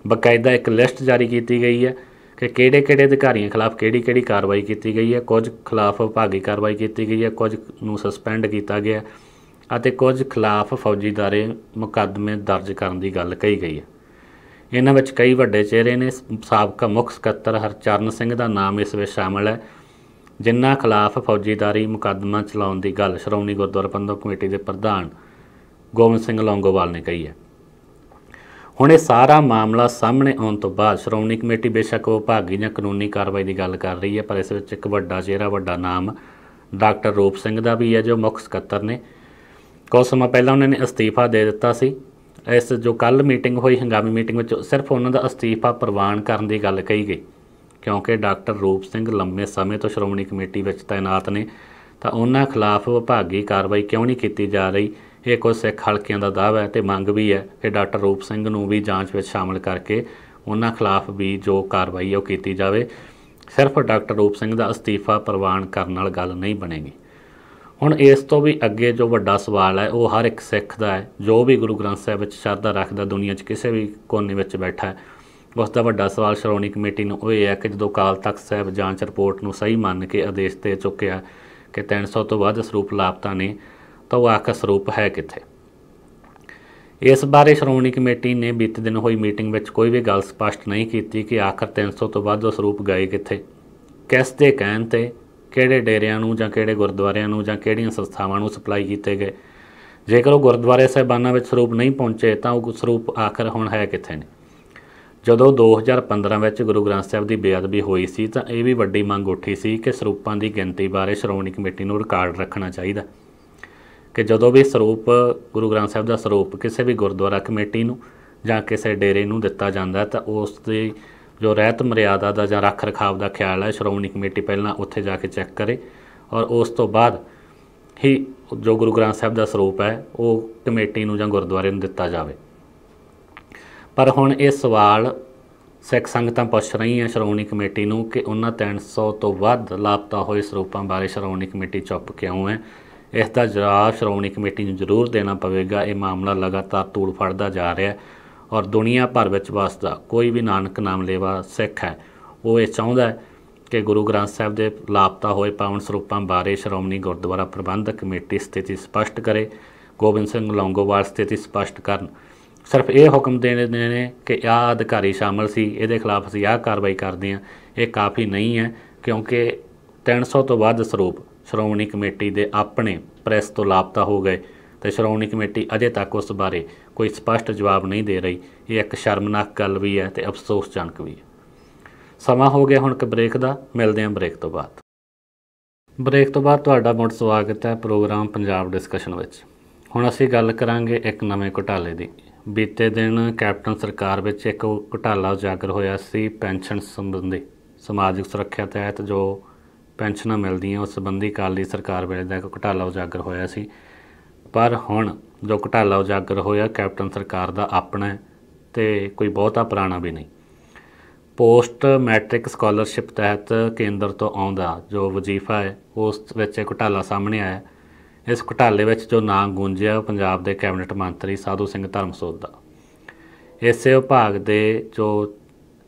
ਬਕਾਇਦਾ ਇੱਕ ਲਿਸਟ ਜਾਰੀ ਕੀਤੀ ਗਈ ਹੈ ਕਿ ਕਿਹੜੇ-ਕਿਹੜੇ ਅਧਿਕਾਰੀਆਂ ਖਿਲਾਫ ਕਿਹੜੀ-ਕਿਹੜੀ ਕਾਰਵਾਈ ਕੀਤੀ ਗਈ ਹੈ ਕੁਝ ਖਿਲਾਫ ਵਿਭਾਗੀ ਕਾਰਵਾਈ ਕੀਤੀ ਗਈ ਹੈ ਕੁਝ ਨੂੰ ਸਸਪੈਂਡ ਕੀਤਾ ਗਿਆ ਅਤੇ ਕੁਝ ਖਿਲਾਫ ਫੌਜੀਦਾਰੇ ਮੁਕੱਦਮੇ ਦਰਜ ਕਰਨ ਦੀ ਗੱਲ ਕਹੀ ਗਈ ਹੈ ਇਹਨਾਂ ਵਿੱਚ ਕਈ ਵੱਡੇ ਚਿਹਰੇ ਨੇ ਸਾਬਕਾ ਮੁੱਖ ਸਕੱਤਰ ਹਰਚਰਨ ਸਿੰਘ ਦਾ ਨਾਮ ਇਸ ਵਿੱਚ ਸ਼ਾਮਲ ਹੈ ਜਿਨ੍ਹਾਂ ਖਿਲਾਫ ਫੌਜੀਦਾਰੀ ਮੁਕੱਦਮਾ ਚਲਾਉਣ ਦੀ ਗੱਲ ਸ਼੍ਰੋਮਣੀ ਗੁਰਦੁਆਰਾ ਪ੍ਰਬੰਧਕ ਕਮੇਟੀ ਦੇ ਪ੍ਰਧਾਨ ਗੋਬਿੰਦ ਸਿੰਘ ਲੌਂਗੋਵਾਲ ਨੇ ਕਹੀ ਹੈ ਹੁਣ ਇਹ ਸਾਰਾ ਮਾਮਲਾ ਸਾਹਮਣੇ ਆਉਣ ਤੋਂ ਬਾਅਦ ਸ਼੍ਰੋਮਣੀ ਕਮੇਟੀ ਬੇਸ਼ੱਕ ਵਿਭਾਗੀ ਜਾਂ ਕਾਨੂੰਨੀ ਕਾਰਵਾਈ ਦੀ ਗੱਲ ਕਰ ਰਹੀ ਹੈ ਪਰ ਇਸ ਵਿੱਚ ਇੱਕ ਵੱਡਾ ਚਿਹਰਾ ਵੱਡਾ ਨਾਮ ਡਾਕਟਰ ਰੂਪ ਸਿੰਘ ਦਾ ਵੀ ਹੈ ਜੋ ਮੁੱਖ ਸਕੱਤਰ ਨੇ ਕੁਝ ਸਮਾਂ ਪਹਿਲਾਂ ਉਹਨਾਂ ਨੇ ਅਸਤੀਫਾ ਦੇ ਦਿੱਤਾ ਸੀ ਇਸ ਜੋ ਕੱਲ ਮੀਟਿੰਗ ਹੋਈ ਹੰਗਾਮੀ ਮੀਟਿੰਗ ਵਿੱਚ ਸਿਰਫ ਉਹਨਾਂ ਦਾ ਅਸਤੀਫਾ ਪ੍ਰਵਾਨ ਕਰਨ ਦੀ ਗੱਲ ਕਹੀ ਗਈ ਕਿਉਂਕਿ ਡਾਕਟਰ ਰੂਪ ਸਿੰਘ ਲੰਮੇ ਸਮੇਂ ਤੋਂ ਸ਼੍ਰੋਮਣੀ ਕਮੇਟੀ ਵਿੱਚ ਤਾਇਨਾਤ ਨੇ ਤਾਂ ਉਹਨਾਂ ਖਿਲਾਫ ਵਿਭਾਗੀ ਕਾਰਵਾਈ ਕਿਉਂ ਨਹੀਂ ਕੀਤੀ ਜਾ ਰਹੀ ਇਹ ਕੁਝ ਸਿੱਖ ਹਲਕਿਆਂ ਦਾ ਦਾਅਵਾ ਹੈ ਤੇ ਮੰਗ ਵੀ ਹੈ ਕਿ ਡਾਕਟਰ ਰੂਪ ਸਿੰਘ ਨੂੰ ਵੀ ਜਾਂਚ ਵਿੱਚ ਸ਼ਾਮਲ ਕਰਕੇ ਉਹਨਾਂ ਖਿਲਾਫ ਵੀ ਜੋ ਕਾਰਵਾਈ ਉਹ ਕੀਤੀ ਜਾਵੇ ਸਿਰਫ ਡਾਕਟਰ ਰੂਪ ਸਿੰਘ ਦਾ ਅਸਤੀਫਾ ਪ੍ਰਵਾਨ ਕਰਨ ਨਾਲ ਗੱਲ ਨਹੀਂ ਬਣੇਗੀ ਹੁਣ ਇਸ ਤੋਂ ਵੀ ਅੱਗੇ ਜੋ ਵੱਡਾ ਸਵਾਲ ਹੈ ਉਹ ਹਰ ਇੱਕ ਸਿੱਖ ਦਾ ਹੈ ਜੋ ਵੀ ਗੁਰੂ ਗ੍ਰੰਥ ਸਾਹਿਬ ਵਿੱਚ ਸ਼ਰਧਾ ਰੱਖਦਾ ਦੁਨੀਆ 'ਚ ਕਿਸੇ ਵੀ ਕੋਨੇ ਵਿੱਚ ਬੈਠਾ ਹੈ ਉਸ ਦਾ ਵੱਡਾ ਸਵਾਲ ਸ਼ਰੋਣੀ ਕਮੇਟੀ ਨੂੰ ਇਹ ਹੈ ਕਿ ਜਦੋਂ ਕਾਲ ਤੱਕ ਸਾਹਿਬ ਜਾਂਚ ਰਿਪੋਰਟ ਨੂੰ ਸਹੀ ਮੰਨ ਕੇ ਆਦੇਸ਼ ਦੇ ਚੁੱਕਿਆ ਕਿ 300 ਤੋਂ ਵੱਧ ਸਰੂਪ ਲਾਪਤਾ ਨੇ ਤਾਂ ਉਹ ਆਖਰ ਸਰੂਪ ਹੈ ਕਿੱਥੇ ਇਸ ਬਾਰੇ ਸ਼ਰੋਣੀ ਕਮੇਟੀ ਨੇ ਬੀਤੇ ਦਿਨ ਹੋਈ ਮੀਟਿੰਗ ਵਿੱਚ ਕੋਈ ਵੀ ਗੱਲ ਸਪਸ਼ਟ ਨਹੀਂ ਕੀਤੀ ਕਿ ਆਖਰ 300 ਤੋਂ ਵੱਧ ਸਰੂਪ ਗਏ ਕਿੱਥੇ ਕਿਸ ਦੇ ਕਹਿਣ ਤੇ ਕਿਹੜੇ ਡੇਰਿਆਂ ਨੂੰ ਜਾਂ ਕਿਹੜੇ ਗੁਰਦੁਆਰਿਆਂ ਨੂੰ ਜਾਂ ਕਿਹੜੀਆਂ ਸੰਸਥਾਵਾਂ ਨੂੰ ਸਪਲਾਈ ਕੀਤੇ ਗਏ ਜੇਕਰ ਉਹ ਗੁਰਦੁਆਰੇ ਸਹਿਬਾਨਾਂ ਵਿੱਚ ਸਰੂਪ ਨਹੀਂ ਪਹੁੰਚੇ ਤਾਂ ਉਹ ਸਰੂਪ ਆਖਰ ਹੁਣ ਹੈ ਕਿੱਥੇ ਨੇ ਜਦੋਂ 2015 ਵਿੱਚ ਗੁਰੂ ਗ੍ਰੰਥ ਸਾਹਿਬ ਦੀ ਬੇਅਦਬੀ ਹੋਈ ਸੀ ਤਾਂ ਇਹ ਵੀ ਵੱਡੀ ਮੰਗ ਉੱਠੀ ਸੀ ਕਿ ਸਰੂਪਾਂ ਦੀ ਗਿਣਤੀ ਬਾਰੇ ਸ਼੍ਰੋਮਣੀ ਕਮੇਟੀ ਨੂੰ ਰਿਕਾਰਡ ਰੱਖਣਾ ਚਾਹੀਦਾ ਕਿ ਜਦੋਂ ਵੀ ਸਰੂਪ ਗੁਰੂ ਗ੍ਰੰਥ ਸਾਹਿਬ ਦਾ ਸਰੂਪ ਕਿਸੇ ਵੀ ਗੁਰਦੁਆਰਾ ਕਮੇਟੀ ਨੂੰ ਜਾਂ ਕਿਸੇ ਡੇਰੇ ਨੂੰ ਦਿੱਤਾ ਜਾਂਦਾ ਤਾਂ ਉਸ ਦੇ ਜੋ ਰਹਿਤ ਮਰਿਆਦਾ ਦਾ ਜਾਂ ਰੱਖ ਰਖਾਵ ਦਾ ਖਿਆਲ ਹੈ ਸ਼੍ਰੋਮਣੀ ਕਮੇਟੀ ਪਹਿਲਾਂ ਉੱਥੇ ਜਾ ਕੇ ਚੈੱਕ ਕਰੇ ਔਰ ਉਸ ਤੋਂ ਬਾਅਦ ਹੀ ਜੋ ਗੁਰੂ ਗ੍ਰੰਥ ਸਾਹਿਬ ਦਾ ਸਰੂਪ ਹੈ ਉਹ ਕਮੇਟੀ ਨੂੰ ਜਾਂ ਗੁਰਦੁਆਰੇ ਨੂੰ ਦਿੱਤਾ ਜਾਵੇ ਪਰ ਹੁਣ ਇਹ ਸਵਾਲ ਸਿੱਖ ਸੰਗਤਾਂ ਪੁੱਛ ਰਹੀਆਂ ਸ਼੍ਰੋਮਣੀ ਕਮੇਟੀ ਨੂੰ ਕਿ ਉਹਨਾਂ 300 ਤੋਂ ਵੱਧ ਲਾਪਤਾ ਹੋਏ ਸਰੂਪਾਂ ਬਾਰੇ ਸ਼੍ਰੋਮਣੀ ਕਮੇਟੀ ਚੁੱਪ ਕਿਉਂ ਹੈ ਇਸ ਦਾ ਜਵਾਬ ਸ਼੍ਰੋਮਣੀ ਕਮੇਟੀ ਨੂੰ ਜ਼ਰੂਰ ਦੇਣਾ ਪਵੇਗਾ ਇਹ ਮਾਮਲਾ ਲਗਾਤਾਰ ਤੂੜ ਫੜਦਾ ਜਾ ਰਿਹਾ ਹੈ ਔਰ ਦੁਨੀਆ ਭਰ ਵਿੱਚ ਵਸਦਾ ਕੋਈ ਵੀ ਨਾਨਕ ਨਾਮ ਲੇਵਾ ਸਿੱਖ ਹੈ ਉਹ ਇਹ ਚਾਹੁੰਦਾ ਕਿ ਗੁਰੂ ਗ੍ਰੰਥ ਸਾਹਿਬ ਦੇ ਲਾਪਤਾ ਹੋਏ ਪਾਵਨ ਸਰੂਪਾਂ ਬਾਰੇ ਸ਼੍ਰੋਮਣੀ ਗੁਰਦੁਆਰਾ ਪ੍ਰਬੰਧਕ ਕਮੇਟੀ ਸਥਿਤੀ ਸਪਸ਼ਟ ਕਰੇ ਗੋਬਿੰਦ ਸਿੰਘ ਲੌਂਗੋਵਾਲ ਸਥਿਤੀ ਸਪਸ਼ਟ ਕਰਨ ਸਿਰਫ ਇਹ ਹੁਕਮ ਦੇਣੇ ਨੇ ਕਿ ਆਹ ਅਧਿਕਾਰੀ ਸ਼ਾਮਲ ਸੀ ਇਹਦੇ ਖਿਲਾਫ ਅਸੀਂ ਆਹ ਕਾਰਵਾਈ ਕਰਦੇ ਆ ਇਹ ਕਾਫੀ ਨਹੀਂ ਹੈ ਕਿਉਂਕਿ 300 ਤੋਂ ਵੱਧ ਸਰੂਪ ਸ਼੍ਰੋਮਣੀ ਕਮੇਟੀ ਦੇ ਆਪਣੇ ਪ੍ਰੈਸ ਤੋਂ ਲਾਪਤਾ ਹੋ ਗਏ ਤੇ ਸ਼੍ਰੋਮਣੀ ਕਮੇਟੀ ਅਜੇ ਤੱਕ ਉਸ ਬਾਰੇ ਕੋਈ ਸਪਸ਼ਟ ਜਵਾਬ ਨਹੀਂ ਦੇ ਰਹੀ ਇਹ ਇੱਕ ਸ਼ਰਮਨਾਕ ਗੱਲ ਵੀ ਹੈ ਤੇ ਅਫਸੋਸਜਨਕ ਵੀ ਹੈ ਸਮਾਂ ਹੋ ਗਿਆ ਹੁਣ ਇੱਕ ਬ੍ਰੇਕ ਦਾ ਮਿਲਦੇ ਹਾਂ ਬ੍ਰੇਕ ਤੋਂ ਬਾਅਦ ਬ੍ਰੇਕ ਤੋਂ ਬਾਅਦ ਤੁਹਾਡਾ ਮੁੜ ਸਵਾਗਤ ਹੈ ਪ੍ਰੋਗਰਾਮ ਪੰਜਾਬ ਡਿਸਕਸ਼ਨ ਵਿੱਚ ਹੁਣ ਅਸੀਂ ਗੱਲ ਕਰਾਂਗੇ ਇੱਕ ਨਵੇਂ ਘਟਾਲੇ ਦੀ ਬੀਤੇ ਦਿਨ ਕੈਪਟਨ ਸਰਕਾਰ ਵਿੱਚ ਇੱਕ ਘਟਾਲਾ ਉਜਾਗਰ ਹੋਇਆ ਸੀ ਪੈਨਸ਼ਨ ਸੰਬੰਧੀ ਸਮਾਜਿਕ ਸੁਰੱਖਿਆ ਤਹਿਤ ਜੋ ਪੈਨਸ਼ਨਾਂ ਮਿਲਦੀਆਂ ਉਸ ਸੰਬੰਧੀ ਕਾਲੀ ਸਰਕਾਰ ਵੇਲੇ ਦਾ ਇੱਕ ਘਟਾਲਾ ਉਜਾਗਰ ਹੋਇਆ ਸੀ ਪਰ ਹੁਣ ਜੋ ਘਟਾਲਾ ਉਜਾਗਰ ਹੋਇਆ ਕੈਪਟਨ ਸਰਕਾਰ ਦਾ ਆਪਣਾ ਤੇ ਕੋਈ ਬਹੁਤਾ ਪੁਰਾਣਾ ਵੀ ਨਹੀਂ ਪੋਸਟ ਮੈਟ੍ਰਿਕ ਸਕਾਲਰਸ਼ਿਪ ਤਹਿਤ ਕੇਂਦਰ ਤੋਂ ਆਉਂਦਾ ਜੋ ਵਜ਼ੀਫਾ ਹੈ ਉਸ ਵਿੱਚ ਘਟਾਲਾ ਸਾਹਮਣੇ ਆਇਆ ਇਸ ਘਟਾਲੇ ਵਿੱਚ ਜੋ ਨਾਂ ਗੂੰਜਿਆ ਪੰਜਾਬ ਦੇ ਕੈਬਨਿਟ ਮੰਤਰੀ ਸਾਧੂ ਸਿੰਘ ਧਰਮਸੋਤ ਦਾ ਇਸੇ ਵਿਭਾਗ ਦੇ ਜੋ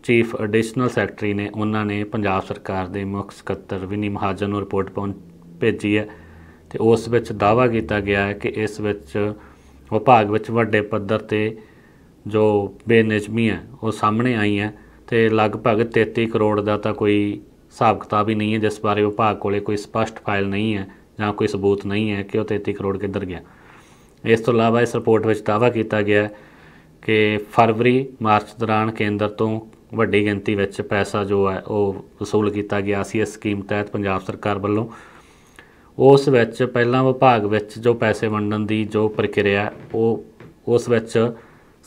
ਚੀਫ ਐਡੀਸ਼ਨਲ ਸੈਕਟਰੀ ਨੇ ਉਹਨਾਂ ਨੇ ਪੰਜਾਬ ਸਰਕਾਰ ਦੇ ਮੁੱਖ ਸਕੱਤਰ ਵਿਨੀ ਮਹਾਜਨ ਨੂੰ ਰਿਪੋਰਟ ਭੇਜੀ ਹੈ ਤੇ ਉਸ ਵਿੱਚ ਦਾਵਾ ਕੀਤਾ ਗਿਆ ਹੈ ਕਿ ਇਸ ਵਿੱਚ ਵਿਭਾਗ ਵਿੱਚ ਵੱਡੇ ਪੱਧਰ ਤੇ ਜੋ ਬੇਨਿਜਮੀ ਹੈ ਉਹ ਸਾਹਮਣੇ ਆਈ ਹੈ ਤੇ ਲਗਭਗ 33 ਕਰੋੜ ਦਾ ਤਾਂ ਕੋਈ ਹਿਸਾਬ ਕਿਤਾਬ ਹੀ ਨਹੀਂ ਹੈ ਜਿਸ ਬਾਰੇ ਵਿਭਾਗ ਕੋਲੇ ਕੋਈ ਸਪਸ਼ਟ ਫਾਈਲ ਨਹੀਂ ਹੈ ਜਾਂ ਕੋਈ ਸਬੂਤ ਨਹੀਂ ਹੈ ਕਿ ਉਹ 33 ਕਰੋੜ ਕਿੱਧਰ ਗਿਆ ਇਸ ਤੋਂ ਇਲਾਵਾ ਇਸ ਰਿਪੋਰਟ ਵਿੱਚ ਦਾਵਾ ਕੀਤਾ ਗਿਆ ਹੈ ਕਿ ਫਰਵਰੀ ਮਾਰਚ ਦੌਰਾਨ ਕੇਂਦਰ ਤੋਂ ਵੱਡੀ ਗਿਣਤੀ ਵਿੱਚ ਪੈਸਾ ਜੋ ਹੈ ਉਹ ਵਸੂਲ ਕੀਤਾ ਗਿਆ ਸੀ ਇਸ ਸਕੀਮ ਤਹਿਤ ਪੰਜਾਬ ਸਰਕਾਰ ਵੱਲੋਂ ਉਸ ਵਿੱਚ ਪਹਿਲਾਂ ਵਿਭਾਗ ਵਿੱਚ ਜੋ ਪੈਸੇ ਵੰਡਣ ਦੀ ਜੋ ਪ੍ਰਕਿਰਿਆ ਉਹ ਉਸ ਵਿੱਚ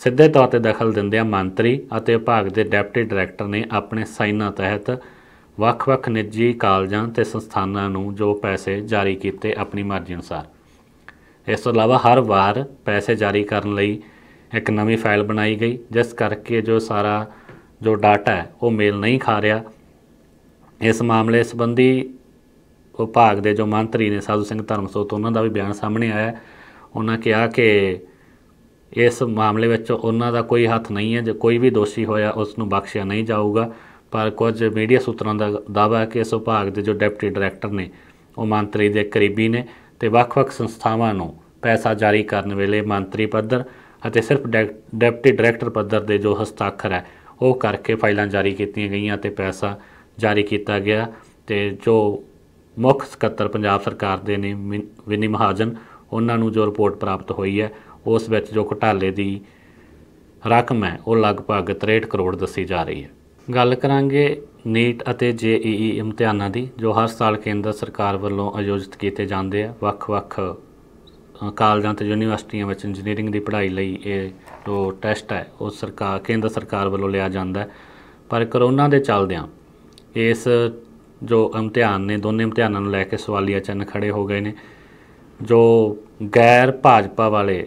ਸਿੱਧੇ ਤੌਰ ਤੇ ਦਖਲ ਦਿੰਦੇ ਆ ਮੰਤਰੀ ਅਤੇ ਵਿਭਾਗ ਦੇ ਡਿਪਟੀ ਡਾਇਰੈਕਟਰ ਨੇ ਆਪਣੇ ਸਾਈਨਾਂ ਤਹਿਤ ਵੱਖ-ਵੱਖ ਨਿੱਜੀ ਕਾਲਜਾਂ ਤੇ ਸੰਸਥਾਨਾਂ ਨੂੰ ਜੋ ਪੈਸੇ ਜਾਰੀ ਕੀਤੇ ਆਪਣੀ ਮਰਜ਼ੀ ਅਨੁਸਾਰ ਇਸ ਤੋਂ ਇਲਾਵਾ ਹਰ ਵਾਰ ਪੈਸੇ ਜਾਰੀ ਕਰਨ ਲਈ ਇੱਕ ਨਵੀਂ ਫਾਈਲ ਬਣਾਈ ਗਈ ਜਿਸ ਕਰਕੇ ਜੋ ਸਾਰਾ ਜੋ ਡਾਟਾ ਹੈ ਉਹ ਮੇਲ ਨਹੀਂ ਖਾ ਰਿਹਾ ਇਸ ਮਾਮਲੇ ਸੰਬੰਧੀ ਵਿਭਾਗ ਦੇ ਜੋ ਮੰਤਰੀ ਨੇ ਸਾਧੂ ਸਿੰਘ ਧਰਮਸੋਤ ਉਹਨਾਂ ਦਾ ਵੀ ਬਿਆਨ ਸਾਹਮਣੇ ਆਇਆ ਉਹਨਾਂ ਕਿਹਾ ਕਿ ਇਸ ਮਾਮਲੇ ਵਿੱਚ ਉਹਨਾਂ ਦਾ ਕੋਈ ਹੱਥ ਨਹੀਂ ਹੈ ਜੇ ਕੋਈ ਵੀ ਦੋਸ਼ੀ ਹੋਇਆ ਉਸ ਨੂੰ ਬਖਸ਼ਿਆ ਨਹੀਂ ਜਾਊਗਾ ਪਰ ਕੁਝ ਮੀਡੀਆ ਸੂਤਰਾਂ ਦਾ ਦਾਅਵਾ ਹੈ ਕਿ ਇਸ ਵਿਭਾਗ ਦੇ ਜੋ ਡਿਪਟੀ ਡਾਇਰੈਕਟਰ ਨੇ ਉਹ ਮੰਤਰੀ ਦੇ ਕਰੀਬੀ ਨੇ ਤੇ ਵੱਖ-ਵੱਖ ਸੰਸਥਾਵਾਂ ਨੂੰ ਪੈਸਾ ਜਾਰੀ ਕਰਨ ਵੇਲੇ ਮੰਤਰੀ ਪੱਧਰ ਅਤੇ ਸਿਰਫ ਡਿਪਟੀ ਡਾਇਰੈਕਟਰ ਪੱਧਰ ਦੇ ਜੋ ਹਸਤਾਖਰ ਹੈ ਉਹ ਕਰਕੇ ਫਾਈਲਾਂ ਜਾਰੀ ਕੀਤੀਆਂ ਗਈਆਂ ਤੇ ਪੈਸਾ ਜਾਰੀ ਕੀਤਾ ਗਿਆ ਤੇ ਜੋ ਮੁੱਖ ਸਕੱਤਰ ਪੰਜਾਬ ਸਰਕਾਰ ਦੇ ਨੇ ਵਿਨੀ ਮਹਾਜਨ ਉਹਨਾਂ ਨੂੰ ਜੋ ਰਿਪੋਰਟ ਪ੍ਰਾਪਤ ਹੋਈ ਹੈ ਉਸ ਵਿੱਚ ਜੋ ਘਟਾਲੇ ਦੀ ਰਕਮ ਹੈ ਉਹ ਲਗਭਗ 63 ਕਰੋੜ ਦੱਸੀ ਜਾ ਰਹੀ ਹੈ ਗੱਲ ਕਰਾਂਗੇ ਨੀਟ ਅਤੇ ਜੇਈਈ ਇਮਤਿਹਾਨਾਂ ਦੀ ਜੋ ਹਰ ਸਾਲ ਕੇਂਦਰ ਸਰਕਾਰ ਵੱਲੋਂ ਆਯੋਜਿਤ ਕੀਤੇ ਜਾਂਦੇ ਆ ਵੱਖ-ਵੱਖ ਕਾਲਜਾਂ ਤੇ ਯੂਨੀਵਰਸਿਟੀਆਂ ਵਿੱਚ ਇੰਜੀਨੀਅਰਿੰਗ ਦੀ ਪੜ੍ਹਾਈ ਲਈ ਇਹ ਜੋ ਟੈਸਟ ਹੈ ਉਹ ਸਰਕਾਰ ਕੇਂਦਰ ਸਰਕਾਰ ਵੱਲੋਂ ਲਿਆ ਜਾਂਦਾ ਪਰ ਕਰੋਨਾ ਦੇ ਚੱਲਦਿਆਂ ਇਸ ਜੋ ਇਮਤਿਹਾਨ ਨੇ ਦੋਨੇ ਇਮਤਿਹਾਨਾਂ ਨੂੰ ਲੈ ਕੇ ਸਵਾਲੀਆ ਚੰਨ ਖੜੇ ਹੋ ਗਏ ਨੇ ਜੋ ਗੈਰ ਭਾਜਪਾ ਵਾਲੇ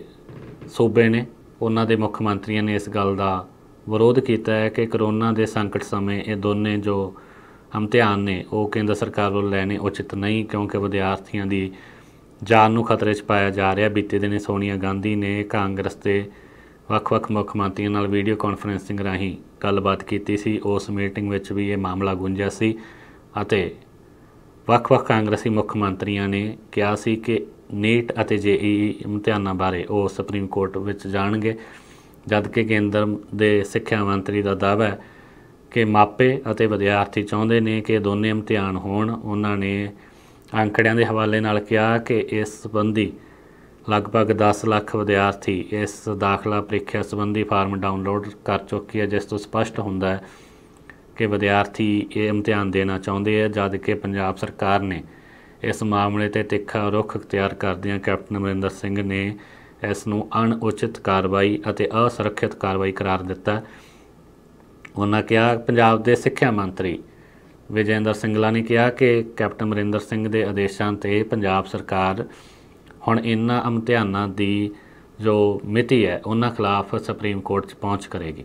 ਸੂਬੇ ਨੇ ਉਹਨਾਂ ਦੇ ਮੁੱਖ ਮੰਤਰੀਆਂ ਨੇ ਇਸ ਗੱਲ ਦਾ ਵਿਰੋਧ ਕੀਤਾ ਹੈ ਕਿ ਕਰੋਨਾ ਦੇ ਸੰਕਟ ਸਮੇਂ ਇਹ ਦੋਨੇ ਜੋ ਹਮਤਿਆਨ ਨੇ ਉਹ ਕੇਂਦਰ ਸਰਕਾਰ ਵੱਲੋਂ ਲੈਣੇ ਉਚਿਤ ਨਹੀਂ ਕਿਉਂਕਿ ਵਿਦਿਆਰਥੀਆਂ ਦੀ ਜਾਨ ਨੂੰ ਖਤਰੇ 'ਚ ਪਾਇਆ ਜਾ ਰਿਹਾ ਬੀਤੇ ਦਿਨੇ ਸੋਨੀਆ ਗਾਂਧੀ ਨੇ ਕਾਂਗਰਸ ਦੇ ਵੱਖ-ਵੱਖ ਮੁੱਖ ਮੰਤਰੀਆਂ ਨਾਲ ਵੀਡੀਓ ਕਾਨਫਰੈਂਸਿੰਗ ਰਾਹੀਂ ਗੱਲਬਾਤ ਕੀਤੀ ਸੀ ਉਸ ਮੀਟਿੰਗ ਵਿੱਚ ਵੀ ਇਹ ਮਾਮਲਾ ਗੁੰਜਿਆ ਸੀ ਅਤੇ ਵੱਖ-ਵੱਖ ਕਾਂਗਰਸੀ ਮੁੱਖ ਮੰਤਰੀਆਂ ਨੇ ਕਿਹਾ ਸੀ ਕਿ ਨੀਟ ਅਤੇ ਜੇਈ ਇਮਤਿਹਾਨਾਂ ਬਾਰੇ ਉਹ ਸੁਪਰੀਮ ਕੋਰਟ ਵਿੱਚ ਜਾਣਗੇ ਜਦ ਕੇਂਦਰ ਦੇ ਸਿੱਖਿਆ ਮੰਤਰੀ ਦਾ ਦਾਅਵਾ ਹੈ ਕਿ ਮਾਪੇ ਅਤੇ ਵਿਦਿਆਰਥੀ ਚਾਹੁੰਦੇ ਨੇ ਕਿ ਦੋਨੇ ਇਮਤਿਹਾਨ ਹੋਣ ਉਹਨਾਂ ਨੇ ਅੰਕੜਿਆਂ ਦੇ ਹਵਾਲੇ ਨਾਲ ਕਿਹਾ ਕਿ ਇਸ ਸੰਬੰਧੀ ਲਗਭਗ 10 ਲੱਖ ਵਿਦਿਆਰਥੀ ਇਸ ਦਾਖਲਾ ਪ੍ਰੀਖਿਆ ਸੰਬੰਧੀ ਫਾਰਮ ਡਾਊਨਲੋਡ ਕਰ ਚੁੱਕੀ ਹੈ ਜਿਸ ਤੋਂ ਸਪਸ਼ਟ ਹੁੰਦਾ ਹੈ ਕਿ ਵਿਦਿਆਰਥੀ ਇਹ ਇਮਤਿਹਾਨ ਦੇਣਾ ਚਾਹੁੰਦੇ ਆ ਜਦ ਕਿ ਪੰਜਾਬ ਸਰਕਾਰ ਨੇ ਇਸ ਮਾਮਲੇ ਤੇ ਤਿੱਖਾ ਰੁਖ ਤਿਆਰ ਕਰਦਿਆਂ ਕੈਪਟਨ ਅਮਰਿੰਦਰ ਸਿੰਘ ਨੇ ਇਸ ਨੂੰ ਅਣਉਚਿਤ ਕਾਰਵਾਈ ਅਤੇ ਅਸੁਰੱਖਿਅਤ ਕਾਰਵਾਈ ਕਰਾਰ ਦਿੱਤਾ ਉਹਨਾਂ ਕਿਹਾ ਪੰਜਾਬ ਦੇ ਸਿੱਖਿਆ ਮੰਤਰੀ ਵਿਜੇਂਦਰ ਸਿੰਗਲਾ ਨੇ ਕਿਹਾ ਕਿ ਕੈਪਟਨ ਮਰਿੰਦਰ ਸਿੰਘ ਦੇ ਆਦੇਸ਼ਾਂ ਤੇ ਪੰਜਾਬ ਸਰਕਾਰ ਹੁਣ ਇਨ੍ਹਾਂ ਅਮਤਿਆਨਾਂ ਦੀ ਜੋ ਮਿਤੀ ਹੈ ਉਹਨਾਂ ਖਿਲਾਫ ਸੁਪਰੀਮ ਕੋਰਟ 'ਚ ਪਹੁੰਚ ਕਰੇਗੀ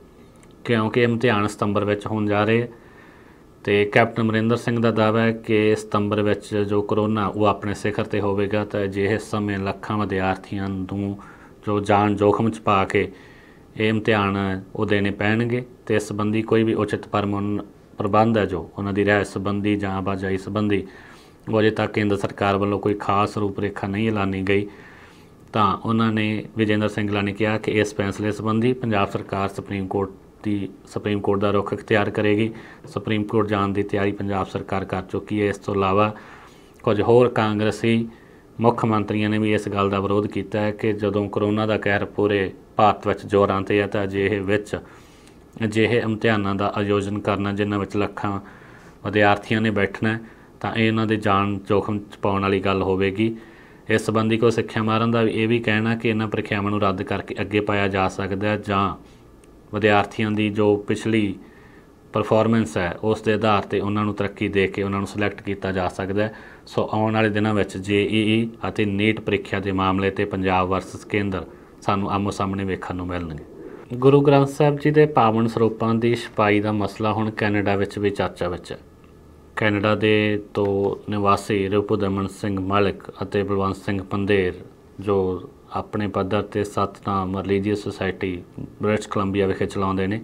ਕਿਉਂਕਿ ਇਮਤਿਹਾਨ ਸਤੰਬਰ ਵਿੱਚ ਹੋਣ ਜਾ ਰਹੇ ਤੇ ਕੈਪਟਨ ਮਰਿੰਦਰ ਸਿੰਘ ਦਾ ਦਾਅਵਾ ਹੈ ਕਿ ਸਤੰਬਰ ਵਿੱਚ ਜੋ ਕਰੋਨਾ ਉਹ ਆਪਣੇ ਸਿਖਰ ਤੇ ਹੋਵੇਗਾ ਤਾਂ ਜਿਹੇ ਸਮੇਂ ਲੱਖਾਂ ਵਿਦਿਆਰਥੀਆਂ ਨੂੰ ਜੋ ਜਾਨ ਜੋਖਮ ਚ ਪਾ ਕੇ ਇਹ ਇਮਤਿਹਾਨ ਉਹ ਦੇਣੇ ਪੈਣਗੇ ਤੇ ਇਸ ਸੰਬੰਧੀ ਕੋਈ ਵੀ ਉਚਿਤ ਪਰਮਨ ਪ੍ਰਬੰਧ ਹੈ ਜੋ ਉਹਨਾਂ ਦੀ ਰਹਿ ਸੰਬੰਧੀ ਜਾਂ ਬਾਜਾਈ ਸੰਬੰਧੀ ਉਹ ਅਜੇ ਤੱਕ ਕੇਂਦਰ ਸਰਕਾਰ ਵੱਲੋਂ ਕੋਈ ਖਾਸ ਰੂਪਰੇਖਾ ਨਹੀਂ ਐਲਾਨੀ ਗਈ ਤਾਂ ਉਹਨਾਂ ਨੇ ਵਿਜੇਂਦਰ ਸਿੰਘ ਲਾਨੀ ਕਿਹਾ ਕਿ ਇਸ ਫੈਸਲੇ ਸੰਬੰਧੀ ਪੰਜਾਬ ਸਰਕਾਰ ਸੁਪਰੀਮ ਕੋਰਟ ਦੀ ਸੁਪਰੀਮ ਕੋਰਟ ਦਾ ਰੁਖ ਇਖਤਿਆਰ ਕਰੇਗੀ ਸੁਪਰੀਮ ਕੋਰਟ ਜਾਣ ਦੀ ਤਿਆਰੀ ਪੰਜਾਬ ਸਰਕਾਰ ਕਰ ਚੁੱਕੀ ਹੈ ਇਸ ਤੋਂ ਇਲਾਵਾ ਕੁਝ ਹੋਰ ਕਾਂਗਰਸੀ ਮੁੱਖ ਮੰਤਰੀਆਂ ਨੇ ਵੀ ਇਸ ਗੱਲ ਦਾ ਵਿਰੋਧ ਕੀਤਾ ਹੈ ਕਿ ਜਦੋਂ ਕਰੋਨਾ ਦਾ ਕਹਿਰ ਪੂਰੇ ਭਾਰਤ ਵਿੱਚ ਜ਼ੋਰਾਂ ਤੇ ਹੈ ਤਾਂ ਅਜਿਹੇ ਵਿੱਚ ਅਜਿਹੇ ਇਮਤਿਹਾਨਾਂ ਦਾ ਆਯੋਜਨ ਕਰਨਾ ਜਿਨ੍ਹਾਂ ਵਿੱਚ ਲੱਖਾਂ ਵਿਦਿਆਰਥੀਆਂ ਨੇ ਬੈਠਣਾ ਤਾਂ ਇਹ ਇਹਨਾਂ ਦੇ ਜਾਨ ਜੋਖਮ ਚ ਪਾਉਣ ਵਾਲੀ ਗੱਲ ਹੋਵੇਗੀ ਇਸ ਸੰਬੰਧੀ ਕੋ ਸਿੱਖਿਆ ਮਾਰਨ ਦਾ ਇਹ ਵੀ ਕਹਿਣਾ ਕਿ ਇਹਨਾਂ ਪ੍ਰੀਖਿਆਵਾਂ ਨੂੰ ਰੱਦ ਕਰਕੇ ਅੱਗੇ ਪਾਇਆ ਜਾ ਸਕਦਾ ਹੈ ਜਾਂ ਵਿਦਿਆਰਥੀਆਂ ਦੀ ਜੋ ਪਿਛਲੀ ਪਰਫਾਰਮੈਂਸ ਹੈ ਉਸ ਦੇ ਆਧਾਰ ਤੇ ਉਹਨਾਂ ਨੂੰ ਤਰੱਕੀ ਦੇ ਕੇ ਉਹਨਾਂ ਨੂੰ ਸਿਲੈਕਟ ਕੀਤਾ ਜਾ ਸਕਦਾ ਹੈ ਸੋ ਆਉਣ ਵਾਲੇ ਦਿਨਾਂ ਵਿੱਚ ਜੀਈ ਅਤੇ ਨੀਟ ਪ੍ਰੀਖਿਆ ਦੇ ਮਾਮਲੇ ਤੇ ਪੰਜਾਬ ਵਰਸਸ ਕੇਂਦਰ ਸਾਨੂੰ ਆਮੋ ਸਾਹਮਣੇ ਵੇਖਣ ਨੂੰ ਮਿਲਣਗੇ ਗੁਰੂ ਗ੍ਰੰਥ ਸਾਹਿਬ ਜੀ ਦੇ ਪਾਵਨ ਸਰੂਪਾਂ ਦੀ ਛਪਾਈ ਦਾ ਮਸਲਾ ਹੁਣ ਕੈਨੇਡਾ ਵਿੱਚ ਵੀ ਚਰਚਾ ਵਿੱਚ ਹੈ ਕੈਨੇਡਾ ਦੇ ਤੋਂ ਨਿਵਾਸੀ ਰੂਪਦਮਨ ਸਿੰਘ ਮਾਲਕ ਅਤੇ ਬਲਵੰਤ ਸਿੰਘ ਪੰਦੇਰ ਜੋ ਆਪਣੇ ਪੱਧਰ ਤੇ Satnam religious society British Columbia ਵਿਖੇ ਚਲਾਉਂਦੇ ਨੇ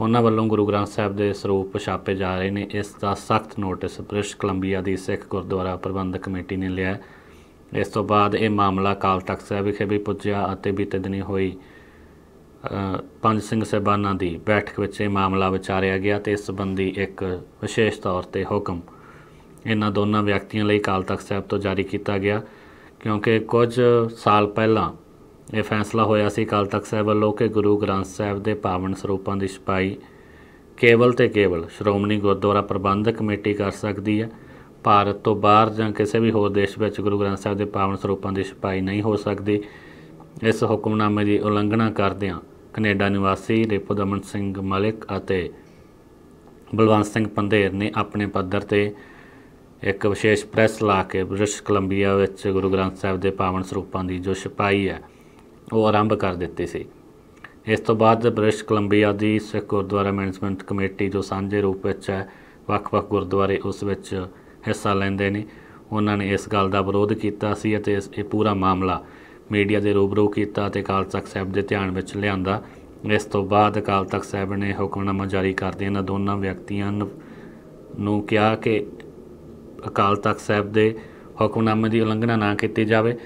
ਉਹਨਾਂ ਵੱਲੋਂ ਗੁਰੂ ਗ੍ਰੰਥ ਸਾਹਿਬ ਦੇ ਸਰੂਪ ਛਾਪੇ ਜਾ ਰਹੇ ਨੇ ਇਸ ਦਾ ਸਖਤ ਨੋਟਿਸ ਬ੍ਰਿਟਿਸ਼ ਕੋਲੰਬੀਆ ਦੀ ਸਿੱਖ ਗੁਰਦੁਆਰਾ ਪ੍ਰਬੰਧਕ ਕਮੇਟੀ ਨੇ ਲਿਆ ਇਸ ਤੋਂ ਬਾਅਦ ਇਹ ਮਾਮਲਾ ਕਾਲ ਤਖਤ ਸਾਹਿਬ ਵਿਖੇ ਵੀ ਪੁੱਜਿਆ ਅਤੇ ਬੀਤੇ ਦਿਨੀ ਹੋਈ ਪੰਜ ਸਿੰਘ ਸਹਿਬਾਨਾਂ ਦੀ ਬੈਠਕ ਵਿੱਚ ਇਹ ਮਾਮਲਾ ਵਿਚਾਰਿਆ ਗਿਆ ਤੇ ਇਸ ਸੰਬੰਧੀ ਇੱਕ ਵਿਸ਼ੇਸ਼ ਤੌਰ ਤੇ ਹੁਕਮ ਇਹਨਾਂ ਦੋਨਾਂ ਵਿਅਕਤੀਆਂ ਲਈ ਕਾਲ ਤਖਤ ਸਾਹਿਬ ਤੋਂ ਜਾਰੀ ਕੀਤਾ ਗਿਆ ਕਿਉਂਕਿ ਕੁਝ ਸਾਲ ਪਹਿਲਾਂ ਇਹ ਫੈਸਲਾ ਹੋਇਆ ਸੀ ਕਾਲ ਤਖਤ ਸਾਹਿਬ ਵੱਲੋਂ ਕਿ ਗੁਰੂ ਗ੍ਰੰਥ ਸਾਹਿਬ ਦੇ ਪਾਵਨ ਸਰੂਪਾਂ ਦੀ ਛਪਾਈ ਕੇਵਲ ਤੇ ਕੇਵਲ ਸ਼੍ਰੋਮਣੀ ਗੁਰਦੁਆਰਾ ਪ੍ਰਬੰਧਕ ਕਮੇਟੀ ਕਰ ਸਕਦੀ ਹੈ ਭਾਰਤ ਤੋਂ ਬਾਹਰ ਜਾਂ ਕਿਸੇ ਵੀ ਹੋਰ ਦੇਸ਼ ਵਿੱਚ ਗੁਰੂ ਗ੍ਰੰਥ ਸਾਹਿਬ ਦੇ ਪਾਵਨ ਸਰੂਪਾਂ ਦੀ ਛਪਾਈ ਨਹੀਂ ਹੋ ਸਕਦੀ ਇਸ ਹੁਕਮਨਾਮੇ ਦੀ ਉਲੰਘਣਾ ਕਰਦਿਆਂ ਕੈਨੇਡਾ ਨਿਵਾਸੀ ਰਿਪੂ ਸਿੰਘ ਮਲਿਕ ਅਤੇ ਬਲਵੰਤ ਸਿੰਘ ਪੰਧੇਰ ਨੇ ਆਪਣੇ ਪੱਧਰ ਤੇ ਇੱਕ ਵਿਸ਼ੇਸ਼ ਪ੍ਰੈਸ ਲਾ ਕੇ ਬ੍ਰਿਟਿਸ਼ ਕੋਲੰਬੀਆ ਵਿੱਚ ਗੁਰੂ ਗ੍ਰੰਥ ਸਾਹਿਬ ਦੇ ਪਾਵਨ ਸਰੂਪਾਂ ਦੀ ਜੋ ਛਪਾਈ ਹੈ ਉਹ ਆਰੰਭ ਕਰ ਦਿੱਤੀ ਸੀ ਇਸ ਤੋਂ ਬਾਅਦ ਬ੍ਰਿਟਿਸ਼ ਕੋਲੰਬੀਆ ਦੀ ਸਿੱਖ ਗੁਰਦੁਆਰਾ ਮੈਨੇਜਮੈਂਟ ਕਮੇਟੀ ਜੋ ਸਾਂਝੇ ਰੂਪ ਵਿੱਚ ਹੈ ਵੱਖ-ਵੱਖ ਗੁਰਦੁਆਰੇ ਉਸ ਵਿੱਚ ਹਿੱਸਾ ਲੈਂਦੇ ਨੇ ਉਹਨਾਂ ਨੇ ਇਸ ਗੱਲ ਦਾ ਵਿਰੋਧ ਕੀਤਾ ਸੀ ਅਤੇ ਇਹ ਪੂਰਾ ਮਾਮਲਾ ਮੀਡੀਆ ਦੇ ਰੂਬਰੂ ਕੀਤਾ ਤੇ ਕਾਲ ਤਖਤ ਸਾਹਿਬ ਦੇ ਧਿਆਨ ਵਿੱਚ ਲਿਆਂਦਾ ਇਸ ਤੋਂ ਬਾਅਦ ਕਾਲ ਤਖਤ ਸਾਹਿਬ ਨੇ ਹੁਕਮਨਾਮਾ ਜਾਰੀ ਕਰਦੇ ਇਹਨਾਂ ਦੋਨਾਂ ਵਿਅਕਤੀਆਂ ਨੂੰ ਕਿਹਾ ਕਿ ਅਕਾਲ ਤਖਤ ਸਾਹਿਬ ਦੇ ਹੁਕਮਨਾਮੇ ਦੀ ਉਲੰਘਣਾ ਨਾ ਕੀਤੀ ਜਾਵੇ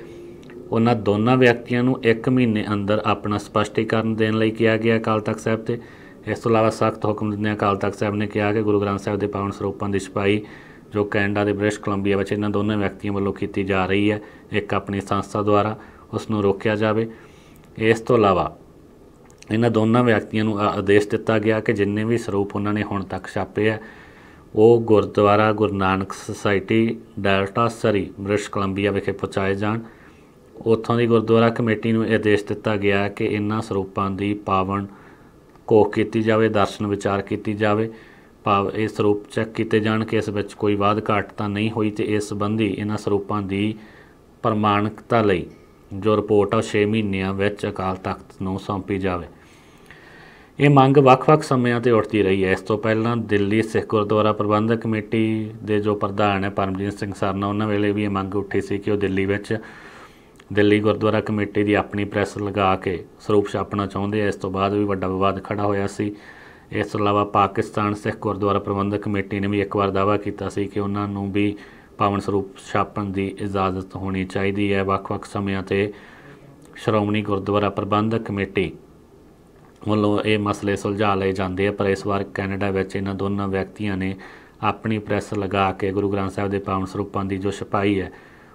ਉਹਨਾਂ ਦੋਨਾਂ ਵਿਅਕਤੀਆਂ ਨੂੰ 1 ਮਹੀਨੇ ਅੰਦਰ ਆਪਣਾ ਸਪਸ਼ਟੀਕਰਨ ਦੇਣ ਲਈ ਕਿਹਾ ਗਿਆ ਅਕਾਲ ਤਖਤ ਸਾਹਿਬ ਤੇ ਇਸ ਤੋਂ ਇਲਾਵਾ ਸਖਤ ਹੁਕਮ ਦਿੰਦੇ ਅਕਾਲ ਤਖਤ ਸਾਹਿਬ ਨੇ ਕਿਹਾ ਕਿ ਗੁਰੂ ਗ੍ਰੰਥ ਸਾਹਿਬ ਦੇ ਪਾਵਨ ਸਰੂਪਾਂ ਦੀ ਸਿਪਾਈ ਜੋ ਕੈਨੇਡਾ ਦੇ ਬ੍ਰਿਟਿਸ਼ ਕੋਲੰਬੀਆ ਵਿੱਚ ਇਹਨਾਂ ਦੋਨਾਂ ਵਿਅਕਤੀਆਂ ਵੱਲੋਂ ਕੀਤੀ ਜਾ ਰਹੀ ਹੈ ਇੱਕ ਆਪਣੀ ਸੰਸਥਾ ਦੁਆਰਾ ਉਸ ਨੂੰ ਰੋਕਿਆ ਜਾਵੇ ਇਸ ਤੋਂ ਇਲਾਵਾ ਇਹਨਾਂ ਦੋਨਾਂ ਵਿਅਕਤੀਆਂ ਨੂੰ ਆਦੇਸ਼ ਦਿੱਤਾ ਗਿਆ ਕਿ ਜਿੰਨੇ ਵੀ ਸਰੂਪ ਉਹਨਾਂ ਨੇ ਹੁਣ ਤੱਕ ਛਾਪੇ ਆ ਉਹ Gurdwara Guru Nanak society Delta Surrey British Columbia ਵਿਖੇ ਪਹੁੰਚਾਏ ਜਾਣ ਉੱਥੋਂ ਦੀ ਗੁਰਦੁਆਰਾ ਕਮੇਟੀ ਨੂੰ ਆਦੇਸ਼ ਦਿੱਤਾ ਗਿਆ ਕਿ ਇਨ੍ਹਾਂ ਸਰੂਪਾਂ ਦੀ ਪਾਵਨ ਕੋਖ ਕੀਤੀ ਜਾਵੇ ਦਰਸ਼ਨ ਵਿਚਾਰ ਕੀਤੀ ਜਾਵੇ ਭਾਵ ਇਹ ਸਰੂਪ ਚੈੱਕ ਕੀਤੇ ਜਾਣ ਕਿ ਇਸ ਵਿੱਚ ਕੋਈ ਵਾਧ ਘਾਟ ਤਾਂ ਨਹੀਂ ਹੋਈ ਤੇ ਇਸ ਸੰਬੰਧੀ ਇਨ੍ਹਾਂ ਸਰੂਪਾਂ ਦੀ ਪ੍ਰਮਾਣਿਕਤਾ ਲਈ ਜੋ ਰਿਪੋਰਟ ਆ 6 ਮਹੀਨਿਆਂ ਵਿੱਚ ਅਕਾਲ ਤਖਤ ਨੂੰ ਸੌਂਪੀ ਜਾਵੇ ਇਹ ਮੰਗ ਵੱਖ-ਵੱਖ ਸਮਿਆਂ ਤੇ ਉੱਠਦੀ ਰਹੀ ਹੈ ਇਸ ਤੋਂ ਪਹਿਲਾਂ ਦਿੱਲੀ ਸਿੱਖ ਗੁਰਦੁਆਰਾ ਪ੍ਰਬੰਧਕ ਕਮੇਟੀ ਦੇ ਜੋ ਪ੍ਰਧਾਨ ਹੈ ਪਰਮਜੀਤ ਸਿੰਘ ਸਰਨਾ ਉਹਨਾਂ ਵੇਲੇ ਵੀ ਇਹ ਮੰਗ ਉੱਠੀ ਸੀ ਕਿ ਉਹ ਦਿੱਲੀ ਵਿੱਚ ਦਿੱਲੀ ਗੁਰਦੁਆਰਾ ਕਮੇਟੀ ਦੀ ਆਪਣੀ ਪ੍ਰੈਸ ਲਗਾ ਕੇ ਸਰੂਪ ਛਾਪਣਾ ਚਾਹੁੰਦੇ ਆ ਇਸ ਤੋਂ ਬਾਅਦ ਵੀ ਵੱਡਾ ਵਿਵਾਦ ਖੜਾ ਹੋਇਆ ਸੀ ਇਸ ਤੋਂ ਇਲਾਵਾ ਪਾਕਿਸਤਾਨ ਸਿੱਖ ਗੁਰਦੁਆਰਾ ਪ੍ਰਬੰਧਕ ਕਮੇਟੀ ਨੇ ਵੀ ਇੱਕ ਵਾਰ ਦਾਅਵਾ ਕੀਤਾ ਸੀ ਕਿ ਉਹਨਾਂ ਨੂੰ ਵੀ ਪਾਵਨ ਸਰੂਪ ਛਾਪਣ ਦੀ ਇਜਾਜ਼ਤ ਹੋਣੀ ਚਾਹੀਦੀ ਹੈ ਵੱਖ-ਵੱਖ ਸਮਿਆਂ ਤੇ ਸ਼੍ਰੋਮਣੀ ਗੁਰਦੁਆਰਾ ਪ੍ਰਬੰਧਕ ਕਮੇਟੀ ਵੱਲੋਂ ਇਹ ਮਸਲੇ ਸੁਲਝਾ ਲਏ ਜਾਂਦੇ ਆ ਪਰ ਇਸ ਵਾਰ ਕੈਨੇਡਾ ਵਿੱਚ ਇਹਨਾਂ ਦੋਨਾਂ ਵਿਅਕਤੀਆਂ ਨੇ ਆਪਣੀ ਪ੍ਰੈਸ ਲਗਾ ਕੇ ਗੁਰੂ ਗ੍ਰੰਥ ਸਾਹਿਬ ਦੇ ਪਾਵਨ ਸਰੂਪਾਂ ਦੀ ਜੋ ਛਪਾਈ ਹੈ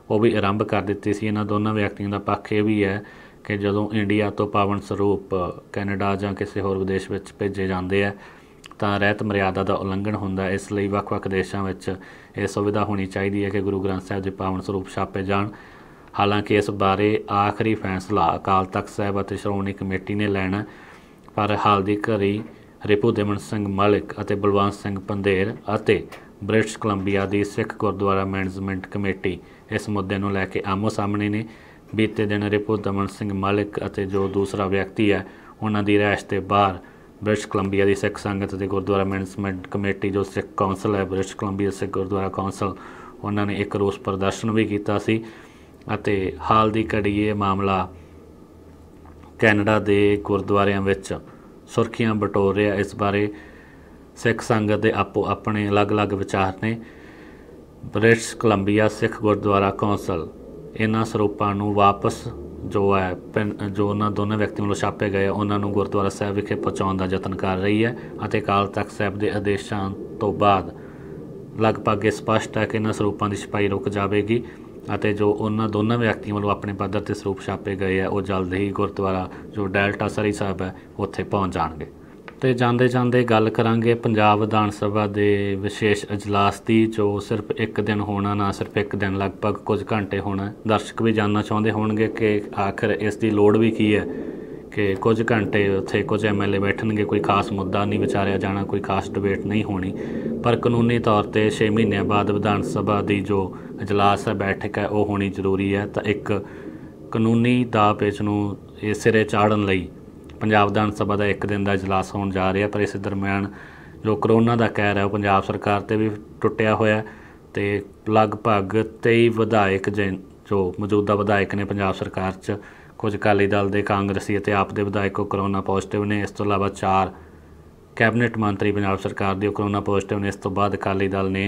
ਉਹ ਵੀ ਆਰੰਭ ਕਰ ਦਿੱਤੀ ਸੀ ਇਹਨਾਂ ਦੋਨਾਂ ਵਿਅਕਤੀਆਂ ਦਾ ਪੱਖ ਇਹ ਵੀ ਹੈ ਕਿ ਜਦੋਂ ਇੰਡੀਆ ਤੋਂ ਪਾਵਨ ਸਰੂਪ ਕੈਨੇਡਾ ਜਾਂ ਕਿਸੇ ਹੋਰ ਵਿਦੇਸ਼ ਵਿੱਚ ਭੇਜੇ ਜਾਂਦੇ ਆ ਤਾਂ ਰਹਿਤ ਮਰਿਆਦਾ ਦਾ ਉਲੰਘਣ ਹੁੰਦਾ ਇਸ ਲਈ ਵੱਖ-ਵੱਖ ਦੇਸ਼ਾਂ ਵਿੱਚ ਇਹ ਸੁਵਿਧਾ ਹੋਣੀ ਚਾਹੀਦੀ ਹੈ ਕਿ ਗੁਰੂ ਗ੍ਰੰਥ ਸਾਹਿਬ ਦੇ ਪਾਵਨ ਸਰੂਪ ਛਾਪੇ ਜਾਣ ਹਾਲਾਂਕਿ ਇਸ ਬਾਰੇ ਆਖਰੀ ਫੈਸਲਾ ਅਕਾਲ ਤਖਤ ਸਾਹਿਬ ਅਤੇ ਸ਼੍ਰੋਮਣੀ ਕਮੇਟੀ ਨੇ ਲੈਣਾ ਪਰ ਹਾਲ ਦੀ ਘੜੀ ਰਿਪੂਦੇਮਨ ਸਿੰਘ ਮਲਿਕ ਅਤੇ ਬਲਵੰਤ ਸਿੰਘ ਪੰਦੇਰ ਅਤੇ ਬ੍ਰਿਟਿਸ਼ ਕੋਲੰਬੀਆ ਦੀ ਸਿੱਖ ਗੁਰਦੁਆਰਾ ਮੈਨੇਜਮੈਂਟ ਕਮੇਟੀ ਇਸ ਮੁੱਦੇ ਨੂੰ ਲੈ ਕੇ ਆਮੋ ਸਾਹਮਣੇ ਨੇ ਬੀਤੇ ਦਿਨ ਰਿਪੂਦੇਮਨ ਸਿੰਘ ਮਲਿਕ ਅਤੇ ਜੋ ਦੂਸਰਾ ਵਿਅਕਤੀ ਹੈ ਉਹਨਾਂ ਦੀ ਰਹਿਸ਼ ਤੇ ਬਾਹਰ ਬ੍ਰਿਟਿਸ਼ ਕੋਲੰਬੀਆ ਦੀ ਸਿੱਖ ਸੰਗਤ ਦੇ ਗੁਰਦੁਆਰਾ ਮੈਨੇਜਮੈਂਟ ਕਮੇਟੀ ਜੋ ਸਿੱਖ ਕੌਂਸਲ ਹੈ British Columbia Sikh Gurdwara council ਉਹਨਾਂ ਨੇ ਇੱਕ ਰੋਸ ਪ੍ਰਦਰਸ਼ਨ ਵੀ ਕੀਤਾ ਸੀ ਅਤੇ ਹਾਲ ਦੀ ਘੜੀ ਇਹ ਮਾਮਲਾ ਕੈਨੇਡਾ ਦੇ ਗੁਰਦੁਆਰਿਆਂ ਵਿੱਚ ਸੁਰਖੀਆਂ ਬਟੋਰ ਰਿਹਾ ਇਸ ਬਾਰੇ ਸਿੱਖ ਸੰਗਤ ਦੇ ਆਪੋ ਆਪਣੇ ਅਲੱਗ-ਅਲੱਗ ਵਿਚਾਰ ਨੇ British Columbia Sikh Gurdwara council ਇਹਨਾਂ ਸਰੂਪਾਂ ਨੂੰ ਵਾਪਸ ਜੋ ਹੈ ਜੋ ਉਹਨਾਂ ਦੋਨੇ ਵਿਅਕਤੀਆਂ ਵੱਲੋਂ ਛਾਪੇ ਗਏ ਉਹਨਾਂ ਨੂੰ ਗੁਰਦੁਆਰਾ ਸਾਹਿਬ ਵਿਖੇ ਪਹੁੰਚਾਉਣ ਦਾ ਯਤਨ ਕਰ ਰਹੀ ਹੈ ਅਤੇ ਕਾਲ ਤੱਕ ਸਾਹਿਬ ਦੇ ਆਦੇਸ਼ਾਂ ਤੋਂ ਬਾਅਦ ਲਗਭਗ ਇਹ ਸਪਸ਼ਟ ਹੈ ਕਿ ਇਹਨਾਂ ਸਰੂਪਾਂ ਦੀ ਛਪਾਈ ਰੁਕ ਜਾਵੇਗੀ ਅਤੇ ਜੋ ਉਹਨਾਂ ਦੋਨਾਂ ਵਿਅਕਤੀਆਂ ਵੱਲੋਂ ਆਪਣੇ ਪੱਧਰ ਤੇ ਸਰੂਪ ਛਾਪੇ ਗਏ ਆ ਉਹ ਜਲਦ ਹੀ ਗੁਰਦੁਆਰਾ ਜੋ ਡੈਲਟਾ ਸਰੀ ਸਾਹਿਬ ਹੈ ਉੱਥੇ ਪਹੁੰਚ ਜਾਣਗੇ ਤੇ ਜਾਂਦੇ ਜਾਂਦੇ ਗੱਲ ਕਰਾਂਗੇ ਪੰਜਾਬ ਵਿਧਾਨ ਸਭਾ ਦੇ ਵਿਸ਼ੇਸ਼ اجلاس ਦੀ ਜੋ ਸਿਰਫ ਇੱਕ ਦਿਨ ਹੋਣਾ ਨਾ ਸਿਰਫ ਇੱਕ ਦਿਨ ਲਗਭਗ ਕੁਝ ਘੰਟੇ ਹੋਣਾ ਦਰਸ਼ਕ ਵੀ ਜਾਨਣਾ ਚਾਹੁੰਦੇ ਹੋਣਗੇ ਕਿ ਆਖਰ ਇਸ ਦੀ ਲੋੜ ਵੀ ਕੀ ਹੈ ਕਿ ਕੁਝ ਘੰਟੇ ਉੱਥੇ ਕੁਝ ਐਮਐਲਏ ਬੈਠਣਗੇ ਕੋਈ ਖਾਸ ਮੁੱਦਾ ਨਹੀਂ ਵਿਚਾਰਿਆ ਜਾਣਾ ਕੋਈ ਖਾਸ ਡਿਬੇਟ ਨਹੀਂ ਹੋਣੀ ਪਰ ਕਾਨੂੰਨੀ ਤੌਰ ਤੇ 6 ਮਹੀਨਿਆਂ ਬਾਅਦ ਵਿਧਾਨ ਸਭਾ ਦੀ ਜੋ اجلاس ਹੈ ਬੈਠਕ ਹੈ ਉਹ ਹੋਣੀ ਜ਼ਰੂਰੀ ਹੈ ਤਾਂ ਇੱਕ ਕਾਨੂੰਨੀ ਪੇਚ ਨੂੰ ਸਿਰੇ ਚਾੜਨ ਲਈ ਪੰਜਾਬ ਵਿਧਾਨ ਸਭਾ ਦਾ ਇੱਕ ਦਿਨ ਦਾ اجلاس ਹੋਣ ਜਾ ਰਿਹਾ ਪਰ ਇਸ ਦਰਮਿਆਨ ਜੋ ਕਰੋਨਾ ਦਾ ਕਹਿਰ ਹੈ ਉਹ ਪੰਜਾਬ ਸਰਕਾਰ ਤੇ ਵੀ ਟੁੱਟਿਆ ਹੋਇਆ ਤੇ ਲਗਭਗ 23 ਵਿਧਾਇਕ ਜੋ ਮੌਜੂਦਾ ਵਿਧਾਇਕ ਨੇ ਪੰਜਾਬ ਸਰਕਾਰ 'ਚ ਕੁਝ ਅਕਾਲੀ ਦਲ ਦੇ ਕਾਂਗਰਸੀ ਅਤੇ ਆਪ ਦੇ ਵਿਧਾਇਕੋ ਕਰੋਨਾ ਪੋਜ਼ਿਟਿਵ ਨੇ ਇਸ ਤੋਂ ਇਲਾਵਾ ਚਾਰ ਕੈਬਨਿਟ ਮੰਤਰੀ ਪੰਜਾਬ ਸਰਕਾਰ ਦੇ ਕਰੋਨਾ ਪੋਜ਼ਿਟਿਵ ਨੇ ਇਸ ਤੋਂ ਬਾਅਦ ਅਕਾਲੀ ਦਲ ਨੇ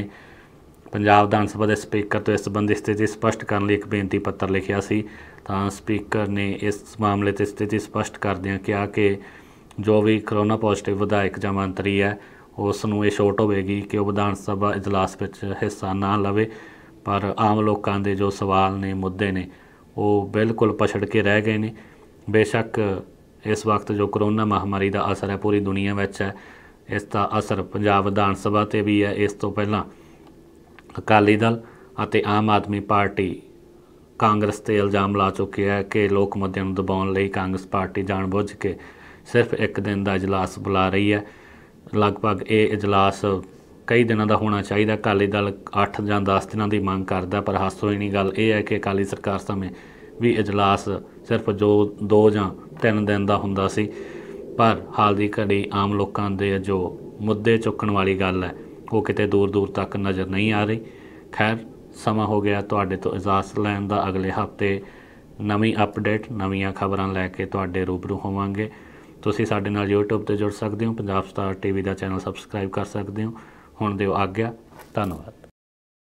ਪੰਜਾਬ ਵਿਧਾਨ ਸਭਾ ਦੇ ਸਪੀਕਰ ਤੋਂ ਇਸ ਸੰਬੰਧੀ ਸਥਿਤੀ ਸਪਸ਼ਟ ਕਰਨ ਲਈ ਇੱਕ ਬੇਨਤੀ ਪੱਤਰ ਲਿਖਿਆ ਸੀ ਤਾਂ ਸਪੀਕਰ ਨੇ ਇਸ ਮਾਮਲੇ ਤੇ ਸਥਿਤੀ ਸਪਸ਼ਟ ਕਰਦਿਆਂ ਕਿਹਾ ਕਿ ਜੋ ਵੀ ਕਰੋਨਾ ਪੋਜ਼ਿਟਿਵ ਵਿਧਾਇਕ ਜਾਂ ਮੰਤਰੀ ਹੈ ਉਸ ਨੂੰ ਇਹ ਛੋਟ ਹੋਵੇਗੀ ਕਿ ਉਹ ਵਿਧਾਨ ਸਭਾ ਇਜਲਾਸ ਵਿੱਚ ਹਿੱਸਾ ਨਾ ਲਵੇ ਪਰ ਆਮ ਲੋਕਾਂ ਦੇ ਜੋ ਸਵਾਲ ਨੇ ਮੁੱਦੇ ਨੇ ਉਹ ਬਿਲਕੁਲ ਪਛੜ ਕੇ ਰਹਿ ਗਏ ਨੇ ਬੇਸ਼ੱਕ ਇਸ ਵਕਤ ਜੋ ਕਰੋਨਾ ਮਹਾਮਾਰੀ ਦਾ ਅਸਰ ਹੈ ਪੂਰੀ ਦੁਨੀਆ ਵਿੱਚ ਹੈ ਇਸ ਦਾ ਅਸਰ ਪੰਜਾਬ ਵਿਧਾਨ ਸਭਾ ਤੇ ਵੀ ਹੈ ਇਸ ਤੋਂ ਪਹਿਲਾਂ ਅਕਾਲੀ ਦਲ ਅਤੇ ਆਮ ਆਦਮੀ ਪਾਰਟੀ ਕਾਂਗਰਸ ਤੇ ਇਲਜ਼ਾਮ ਲਾ ਚੁੱਕੇ ਹੈ ਕਿ ਲੋਕ ਮਤਿਆਂ ਨੂੰ ਦਬਾਉਣ ਲਈ ਕਾਂਗਰਸ ਪਾਰਟੀ ਜਾਣਬੁੱਝ ਕੇ ਸਿਰਫ ਇੱਕ ਦਿਨ ਦਾ اجلاس ਬੁਲਾ ਰਹੀ ਹੈ ਲਗਭਗ ਇਹ اجلاس ਕਈ ਦਿਨਾਂ ਦਾ ਹੋਣਾ ਚਾਹੀਦਾ ਕਾਲੇ ਦਲ 8 ਜਾਂ 10 ਦਿਨਾਂ ਦੀ ਮੰਗ ਕਰਦਾ ਪਰ ਹਾਸੋਹੀਣੀ ਗੱਲ ਇਹ ਹੈ ਕਿ ਅਕਾਲੀ ਸਰਕਾਰ ਸਮੇਂ ਵੀ اجلاس ਸਿਰਫ ਜੋ 2 ਜਾਂ 3 ਦਿਨ ਦਾ ਹੁੰਦਾ ਸੀ ਪਰ ਹਾਲ ਦੀ ਘੜੀ ਆਮ ਲੋਕਾਂ ਦੇ ਜੋ ਮੁੱਦੇ ਚੁੱਕਣ ਵਾਲੀ ਗੱਲ ਹੈ ਉਹ ਕਿਤੇ ਦੂਰ ਦੂਰ ਤੱਕ ਨਜ਼ਰ ਨਹੀਂ ਆ ਰਹੀ ਖੈਰ ਸਮਾਂ ਹੋ ਗਿਆ ਤੁਹਾਡੇ ਤੋਂ ਇਜਾਜ਼ਤ ਲੈਣ ਦਾ ਅਗਲੇ ਹਫਤੇ ਨਵੀਂ ਅਪਡੇਟ ਨਵੀਆਂ ਖਬਰਾਂ ਲੈ ਕੇ ਤੁਹਾਡੇ ਰੂਬਰੂ ਹੋਵਾਂਗੇ ਤੁਸੀਂ ਸਾਡੇ ਨਾਲ YouTube ਤੇ ਜੁੜ ਸਕਦੇ ਹੋ ਪੰਜਾਬ ਸਟਾਰ ਟੀਵੀ ਦਾ ਚੈਨਲ ਸਬਸਕ੍ਰਾਈਬ ਕਰ ਸਕਦੇ ਹੋ ਹੁਣ ਦਿਓ ਆਗਿਆ ਧੰਨਵਾਦ